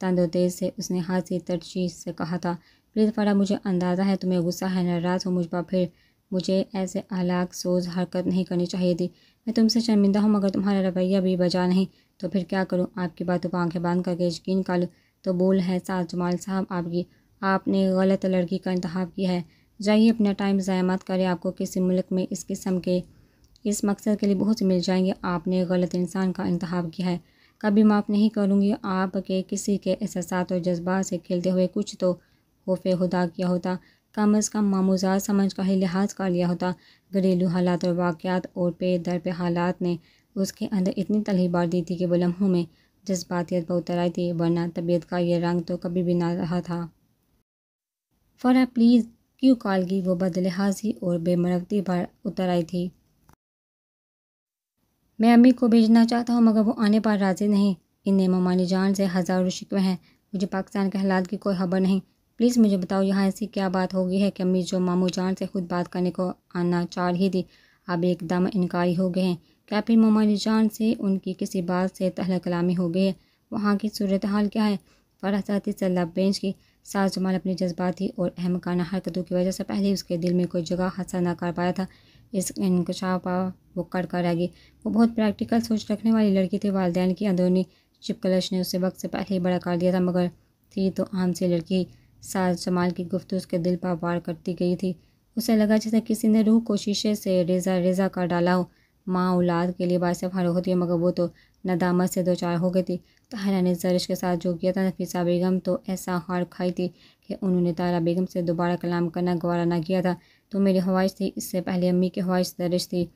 [SPEAKER 1] तंदोतेज से उसने हाथ से से कहा था प्लीज़ फ़ारा मुझे अंदाज़ा है तुम्हें गुस्सा है नाराज़ हो मुझ पर फिर मुझे ऐसे अलाक सोज हरकत नहीं करनी चाहिए थी मैं तुमसे शर्मिंदा हूँ मगर तुम्हारा रवैया भी बजा नहीं तो फिर क्या करूँ आपकी बातों पर आंखें बांध करके यकीन कर लूँ तो बोल है जमाल साहब आपकी आपने गलत लड़की का इंतहा किया है जाइए अपना टाइम ज़ाया मत करें आपको किसी मुल्क में इस किस्म के इस मकसद के लिए बहुत से मिल जाएंगे आपने गलत इंसान का इंतहा किया है कभी माफ़ नहीं करूँगी आपके किसी के एहसास और जज्बा से खेलते हुए कुछ तो खौफ खुदा किया होता कम अज़ कम मामूजात समझ का ही लिहाज कर लिया होता घरेलू हालात और वाक़ात और पे दर पे हालात ने उसके अंदर इतनी तलही बार दी थी कि वो लम्हों में जज्बातियत उतर आई थी वरना तबीयत का यह रंग तो कभी भी ना रहा था फ़रा प्लीज़ क्यों कॉल की वो बदलहाजी और बेमरवती भर उतर आई थी मैं अम्मी को भेजना चाहता हूँ मगर वो आने पर राज़ी नहीं इन्हें ममानी जान से हज़ारों शिकवे हैं मुझे पाकिस्तान के हालात की कोई खबर नहीं प्लीज़ मुझे बताओ यहाँ ऐसी क्या बात हो गई है कि अम्मी जो मामू जान से खुद बात करने को आना चाह रही थी अब एकदम इनकारी हो गए हैं काफ़ी जान से उनकी किसी बात से तहल कलामी हो गई है वहाँ की सूरत हाल क्या है फरासाती सल्ला बेंच की सास जमाल अपनी जज्बाती और अहमकाना हरकतों की वजह से पहले उसके दिल में कोई जगह हासिल ना कर पाया था इस इनकशा पा वो कर कर आ गई वो बहुत प्रैक्टिकल सोच रखने वाली लड़की थी वालदेन की अंदरूनी चिपकलश ने उसे वक्त से पहले ही बड़ा कर दिया था मगर थी तो आम सी लड़की सास जमाल की गुफ्त उसके दिल पर वार करती गई थी उसे लगा जैसे किसी ने रूह को शीशे से रेजा रेजा कर डाला हो माँ औलाद के लिए बायस होती है मगर वो तो नदामत से दो चार हो गई थी ताहरा ने जरिश के साथ जो किया था नफीसा बेगम तो ऐसा हार खाई थी कि उन्होंने तारा बेगम से दोबारा कलाम करना गवारा ना किया था तो मेरी ख्वाहिश थी इससे पहले अम्मी की ख्वाहिश दरिश थी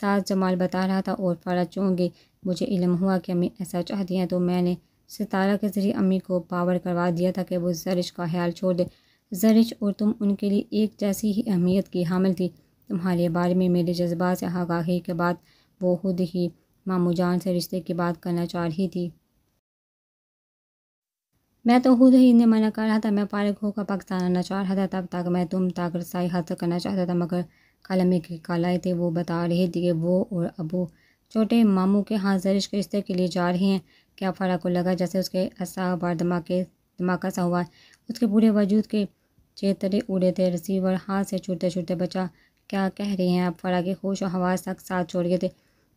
[SPEAKER 1] सास जमाल बता रहा था और फ़ारा चूँगी मुझे इलम हुआ कि अम्मी ऐसा चाहती हैं तो मैंने सितारा के ज़रिए अम्मी को पावर करवा दिया था कि वो जरिश का ख्याल छोड़ दे जरिश और तुम उनके लिए एक जैसी ही अहमियत की हामिल थी तुम्हारे बारे में मेरे जज्बात से आगाही के बाद वो खुद ही मामू जान से रिश्ते की बात करना चाह रही थी मैं तो खुद ही इन्हें मना कर रहा था मैं पारक होकर पाकिस्तान आना चाह रहा था तब तक मैं तुम तक रसाई हासिल करना चाहता था मगर कलमे के कालाए थे वो बता रहे थे कि वो और अबू छोटे मामू के हाथ जरिश के रिश्ते के लिए जा रहे हैं क्या फर्क को लगा जैसे उसके असा बार धमाके धमाका सा हुआ उसके पूरे वजूद के चेतरे उड़े थे रिसीवर हाथ से छूटते छूटते बचा क्या कह रही हैं आप फरा के होश और हवा तक साथ छोड़ गए थे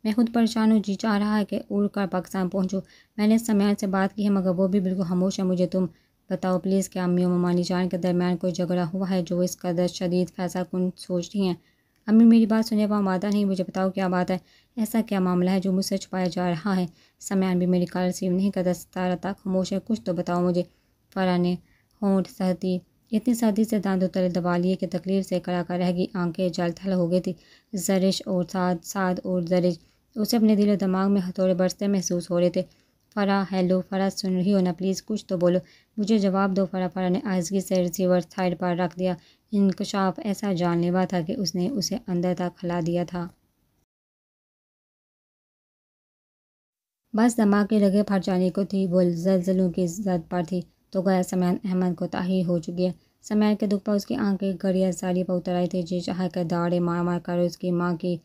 [SPEAKER 1] मैं खुद परेशान हूँ जी चाह रहा है कि उड़ कर पाकिस्तान पहुँचूँ मैंने समयान से बात की है मगर वो भी बिल्कुल खामोश है मुझे तुम बताओ प्लीज़ क्या अम्मी और ममानी जान के दरमियान कोई झगड़ा हुआ है जो इस कदर शदीद फैसला कन रही हैं अम्मी मेरी बात सुने वहाँ मादा नहीं मुझे बताओ क्या बात है ऐसा क्या मामला है जो मुझसे छुपाया जा रहा है समयान भी मेरी कार रिसीव नहीं करता सितारा था खामोश है कुछ तो बताओ मुझे फरा ने होंठ सहती इतनी सर्दी से दांत उतरे दबा लिए कि तकलीफ से कड़ाका रह गई आंखें जल थल हो गई थी जरिश और साद साद और जरिश उसे अपने दिलो दिमाग में हथौड़े बरसते महसूस हो रहे थे फ़रा हेलो फ़रा सुन रही हो ना प्लीज़ कुछ तो बोलो मुझे जवाब दो फ़रा फ़रा ने आजगी से रिसीवर साइड पर रख दिया इंकशाफ ऐसा जानलेवा था कि उसने उसे अंदर तक खिला दिया था बस धमाके लगे फट जाने को थी वो जलजलों की जद पर थी तो गया समय अहमद ताही हो चुकी है समय के दुख पर उसकी आंखें गड़िया साड़ी पर उतर आई थी जो चाह कर दाड़े मार मार कर उसकी माँ की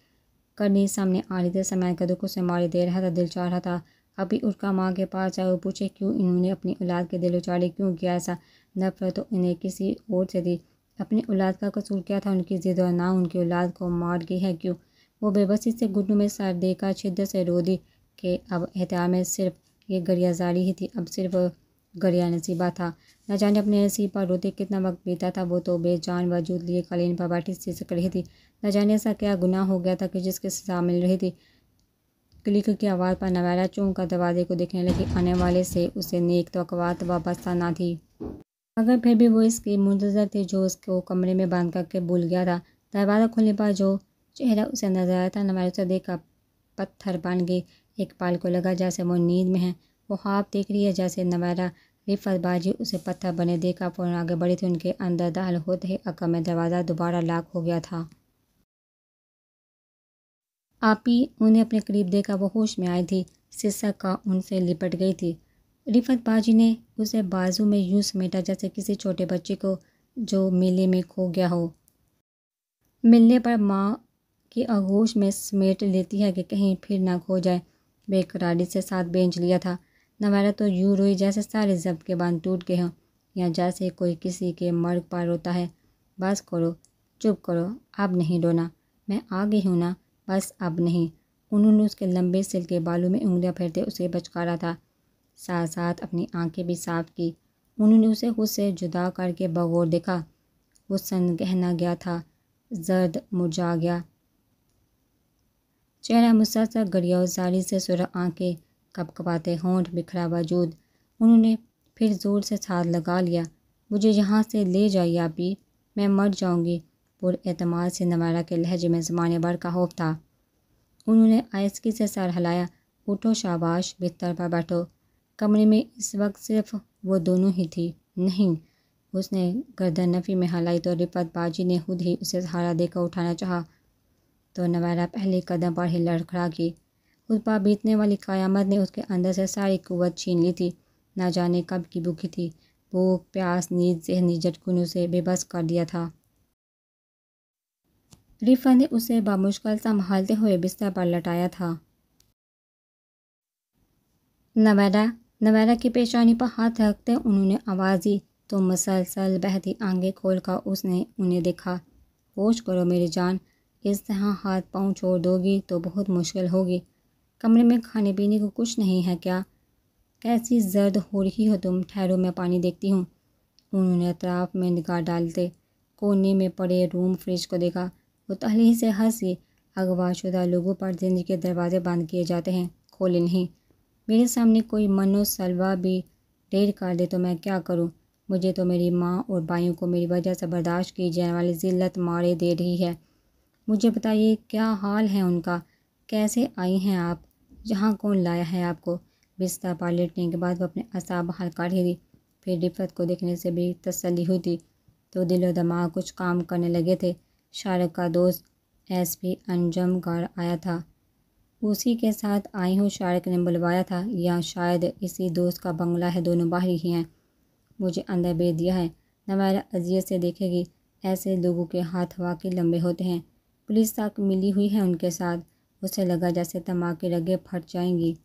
[SPEAKER 1] करनी सामने आ रही थी समय का दुख उसे मारे दे रहा था दिल चाह रहा था अभी उसका माँ के पास आए पूछे क्यों इन्होंने अपनी औलाद के दिल उचारे क्यों किया ऐसा नफरत तो इन्हें किसी और से दी अपनी औलाद का कसूर क्या था उनकी ज़िद और ना उनकी औलाद को मार गई है क्यों वो बेबसी से गुड्डू में सर देकर शिद्दत से रो दी कि अब एहतियाम में सिर्फ ये गड़ियाजारी ही थी अब सिर्फ गरिया नसीबा था न जाने अपने नसीब पर रोते कितना वक्त बीता था वो तो बेजान वजूद लिए कालीन पर बैठी सक रही थी न जाने ऐसा क्या गुनाह हो गया था कि जिसके सजा मिल रही थी क्लिक की आवाज़ पर नवैरा चूं कर दरवाजे को देखने लगी आने वाले से उसे नेक तोकवात वापस्ता ना थी मगर फिर भी वो इसके मुंतज़र थे जो उसको कमरे में बांध करके भूल गया था दरवाज़ा खुलने पर जो चेहरा उसे नजर आया था नवैरा उसे देखा पत्थर बन गई एक पाल को लगा जैसे वो नींद में है वो ख्वाब देख रही है जैसे नवारा बाजी उसे पत्थर बने देखा फ़ौरन आगे बढ़ी थी उनके अंदर दाखिल होते ही अकम में दरवाज़ा दोबारा लाक हो गया था आप ही उन्हें अपने करीब देखा वो होश में आई थी सिसक का उनसे लिपट गई थी रिफत बाजी ने उसे बाजू में यूँ समेटा जैसे किसी छोटे बच्चे को जो मेले में खो गया हो मिलने पर माँ की आगोश में समेट लेती है कि कहीं फिर ना खो जाए बेकरारी से साथ बेच लिया था नवारा तो यूं रोई जैसे सारे जब के बांध टूट गए हों या जैसे कोई किसी के मर्ग पार होता है बस करो चुप करो अब नहीं रोना मैं आ गई हूँ ना बस अब नहीं उन्होंने उसके लंबे सिल के बालों में उंगलियां फेरते उसे बचकारा था साथ साथ अपनी आंखें भी साफ की उन्होंने उसे खुद से जुदा करके बगौर देखा वो सन गहना गया था जर्द मुरझा गया चेहरा मुसलसल गड़िया साड़ी से सुरह आंखें कपकपाते होंठ बिखरा वजूद उन्होंने फिर ज़ोर से साथ लगा लिया मुझे यहाँ से ले जाइए आप भी मैं मर जाऊँगी पुरमाद से नवारा के लहजे में ज़माने भर का खौफ था उन्होंने आयसकी से सर हिलाया उठो शाबाश बिस्तर पर बैठो कमरे में इस वक्त सिर्फ वो दोनों ही थी नहीं उसने गर्दन नफ़ी में हलाई तो रिपत बाजी ने खुद ही उसे सहारा देकर उठाना चाहा तो नवारा पहले कदम पर ही लड़खड़ा गई उस पर बीतने वाली क़यामत ने उसके अंदर से सारी कुत छीन ली थी ना जाने कब की भूखी थी भूख प्यास नींद जहनी झटकुनों से बेबस कर दिया था रिफा ने उसे बामुश्किल संभालते हुए बिस्तर पर लटाया था नवेरा नवेरा की पेशानी पर हाथ रखते उन्होंने आवाज़ दी तो मसलसल बहती आगे खोल कर उसने उन्हें देखा होश करो मेरी जान इस तरह हाथ पाँव छोड़ दोगी तो बहुत मुश्किल होगी कमरे में खाने पीने को कुछ नहीं है क्या कैसी जर्द हो रही हो तुम ठहरो मैं पानी देखती हूँ उन्होंने अतराफ़ में निगाह डालते कोने में पड़े रूम फ्रिज को देखा वो तहली से हंसी अगवाशुदा लोगों पर जिंदगी के दरवाजे बंद किए जाते हैं खोले नहीं मेरे सामने कोई मनो सलवा भी ढेर कर दे तो मैं क्या करूँ मुझे तो मेरी माँ और भाइयों को मेरी वजह से बर्दाश्त की जाने वाली जिल्लत मारे दे रही है मुझे बताइए क्या हाल है उनका कैसे आई हैं आप यहाँ कौन लाया है आपको बिस्तर लेटने के बाद वो अपने असाब हाल का दी फिर रिफत को देखने से भी तसली हुई थी तो दिलो दमाग कुछ काम करने लगे थे शारक का दोस्त एस पी अंजम गार आया था उसी के साथ आई हूँ शारक ने बुलवाया था या शायद इसी दोस्त का बंगला है दोनों बाहरी ही हैं मुझे अंदर भेज दिया है नवारा अजियत से देखेगी ऐसे लोगों के हाथ वाकई लंबे होते हैं पुलिस तक मिली हुई है उनके साथ उसे लगा जैसे तमाके लगे फट जाएंगी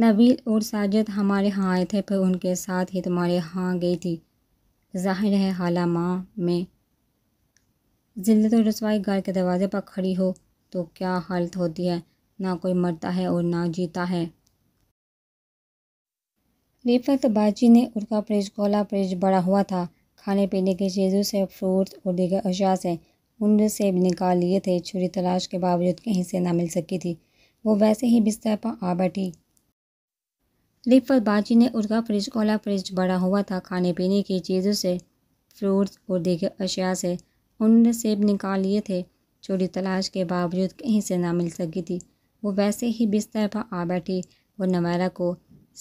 [SPEAKER 1] नबील और साजिद हमारे यहाँ आए थे फिर उनके साथ ही तुम्हारे यहाँ गई थी जाहिर है हाला माँ में तो रसवाई घर के दरवाज़े पर खड़ी हो तो क्या हालत होती है ना कोई मरता है और ना जीता है रिफत बाजी ने उनका फ्रिज खोला फ्रिज बड़ा हुआ था खाने पीने की चीज़ों से फ्रूट्स और दीगर अशा से उनमें से निकाल लिए थे छुरी तलाश के बावजूद कहीं से ना मिल सकी थी वो वैसे ही बिस्तर पर आ बैठी लिप पर बाजी ने उनका फ्रिज ओला फ्रिज बड़ा हुआ था खाने पीने की चीज़ों से फ्रूट्स और दीगर अशिया से उन्होंने सेब निकाल लिए थे चोरी तलाश के बावजूद कहीं से ना मिल सकी थी वो वैसे ही बिस्तर पर आ बैठी वो नवैरा को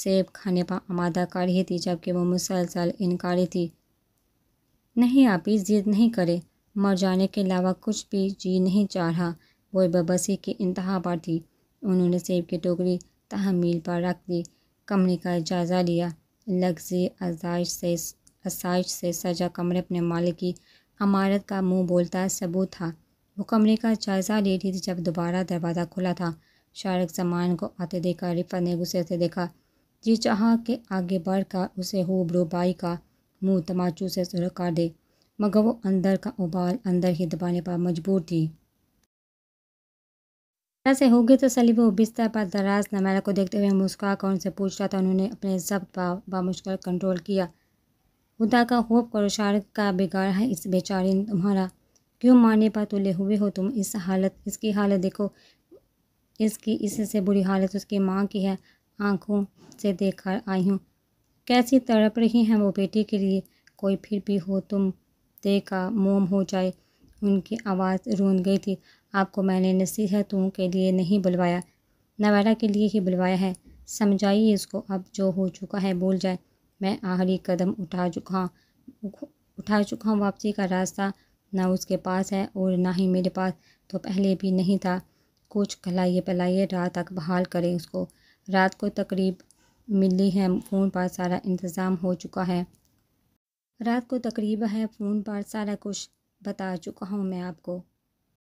[SPEAKER 1] सेब खाने पर आमादा कर रही थी जबकि वो मुसलसल इनकारी थी नहीं आप इस जिद नहीं करे मर जाने के अलावा कुछ भी जी नहीं चाह रहा वो बबसी की इंतहा पर थी उन्होंने सेब की टोकरी तहमील पर रख दी कमरे का जायज़ा लिया लग्जी आजाइश से आसाइश से सजा कमरे अपने मालिक की अमारत का मुंह बोलता सबूत था वो कमरे का जायज़ा ले रही थी जब दोबारा दरवाज़ा खुला था शारक जमान को आते देखा रिफत ने गुस्से से देखा जी चाह के आगे बढ़कर उसे हो ब्रोबाई का मुंह तमाचू से सुरख कर दे मगर वो अंदर का उबाल अंदर ही दबाने पर मजबूर थी ऐसे हो तो सलीब वो बिस्तर पर दराज नमैरा को देखते हुए मुस्कुरा कर उनसे पूछ रहा था उन्होंने अपने जब्त बामुश्किल कंट्रोल किया खुदा का होप करो शारक का बिगाड़ है इस बेचारे तुम्हारा क्यों मारने पर तुले हुए हो तुम इस हालत इसकी हालत देखो इसकी इससे बुरी हालत उसकी माँ की है आँखों से देख कर आई हूँ कैसी तड़प रही हैं वो बेटी के लिए कोई फिर भी हो तुम कुत्ते का मोम हो जाए उनकी आवाज़ रोन गई थी आपको मैंने नसीहतों के लिए नहीं बुलवाया नवाला के लिए ही बुलवाया है समझाइए इसको अब जो हो चुका है बोल जाए मैं आखिरी कदम उठा चुका उठा चुका हूँ वापसी का रास्ता ना उसके पास है और ना ही मेरे पास तो पहले भी नहीं था कुछ कलाइए पलाइए रात तक बहाल करें उसको रात को तकरीब मिली है फ़ोन पर सारा इंतज़ाम हो चुका है रात को तकरीब है फ़ोन पर सारा कुछ बता चुका हूँ मैं आपको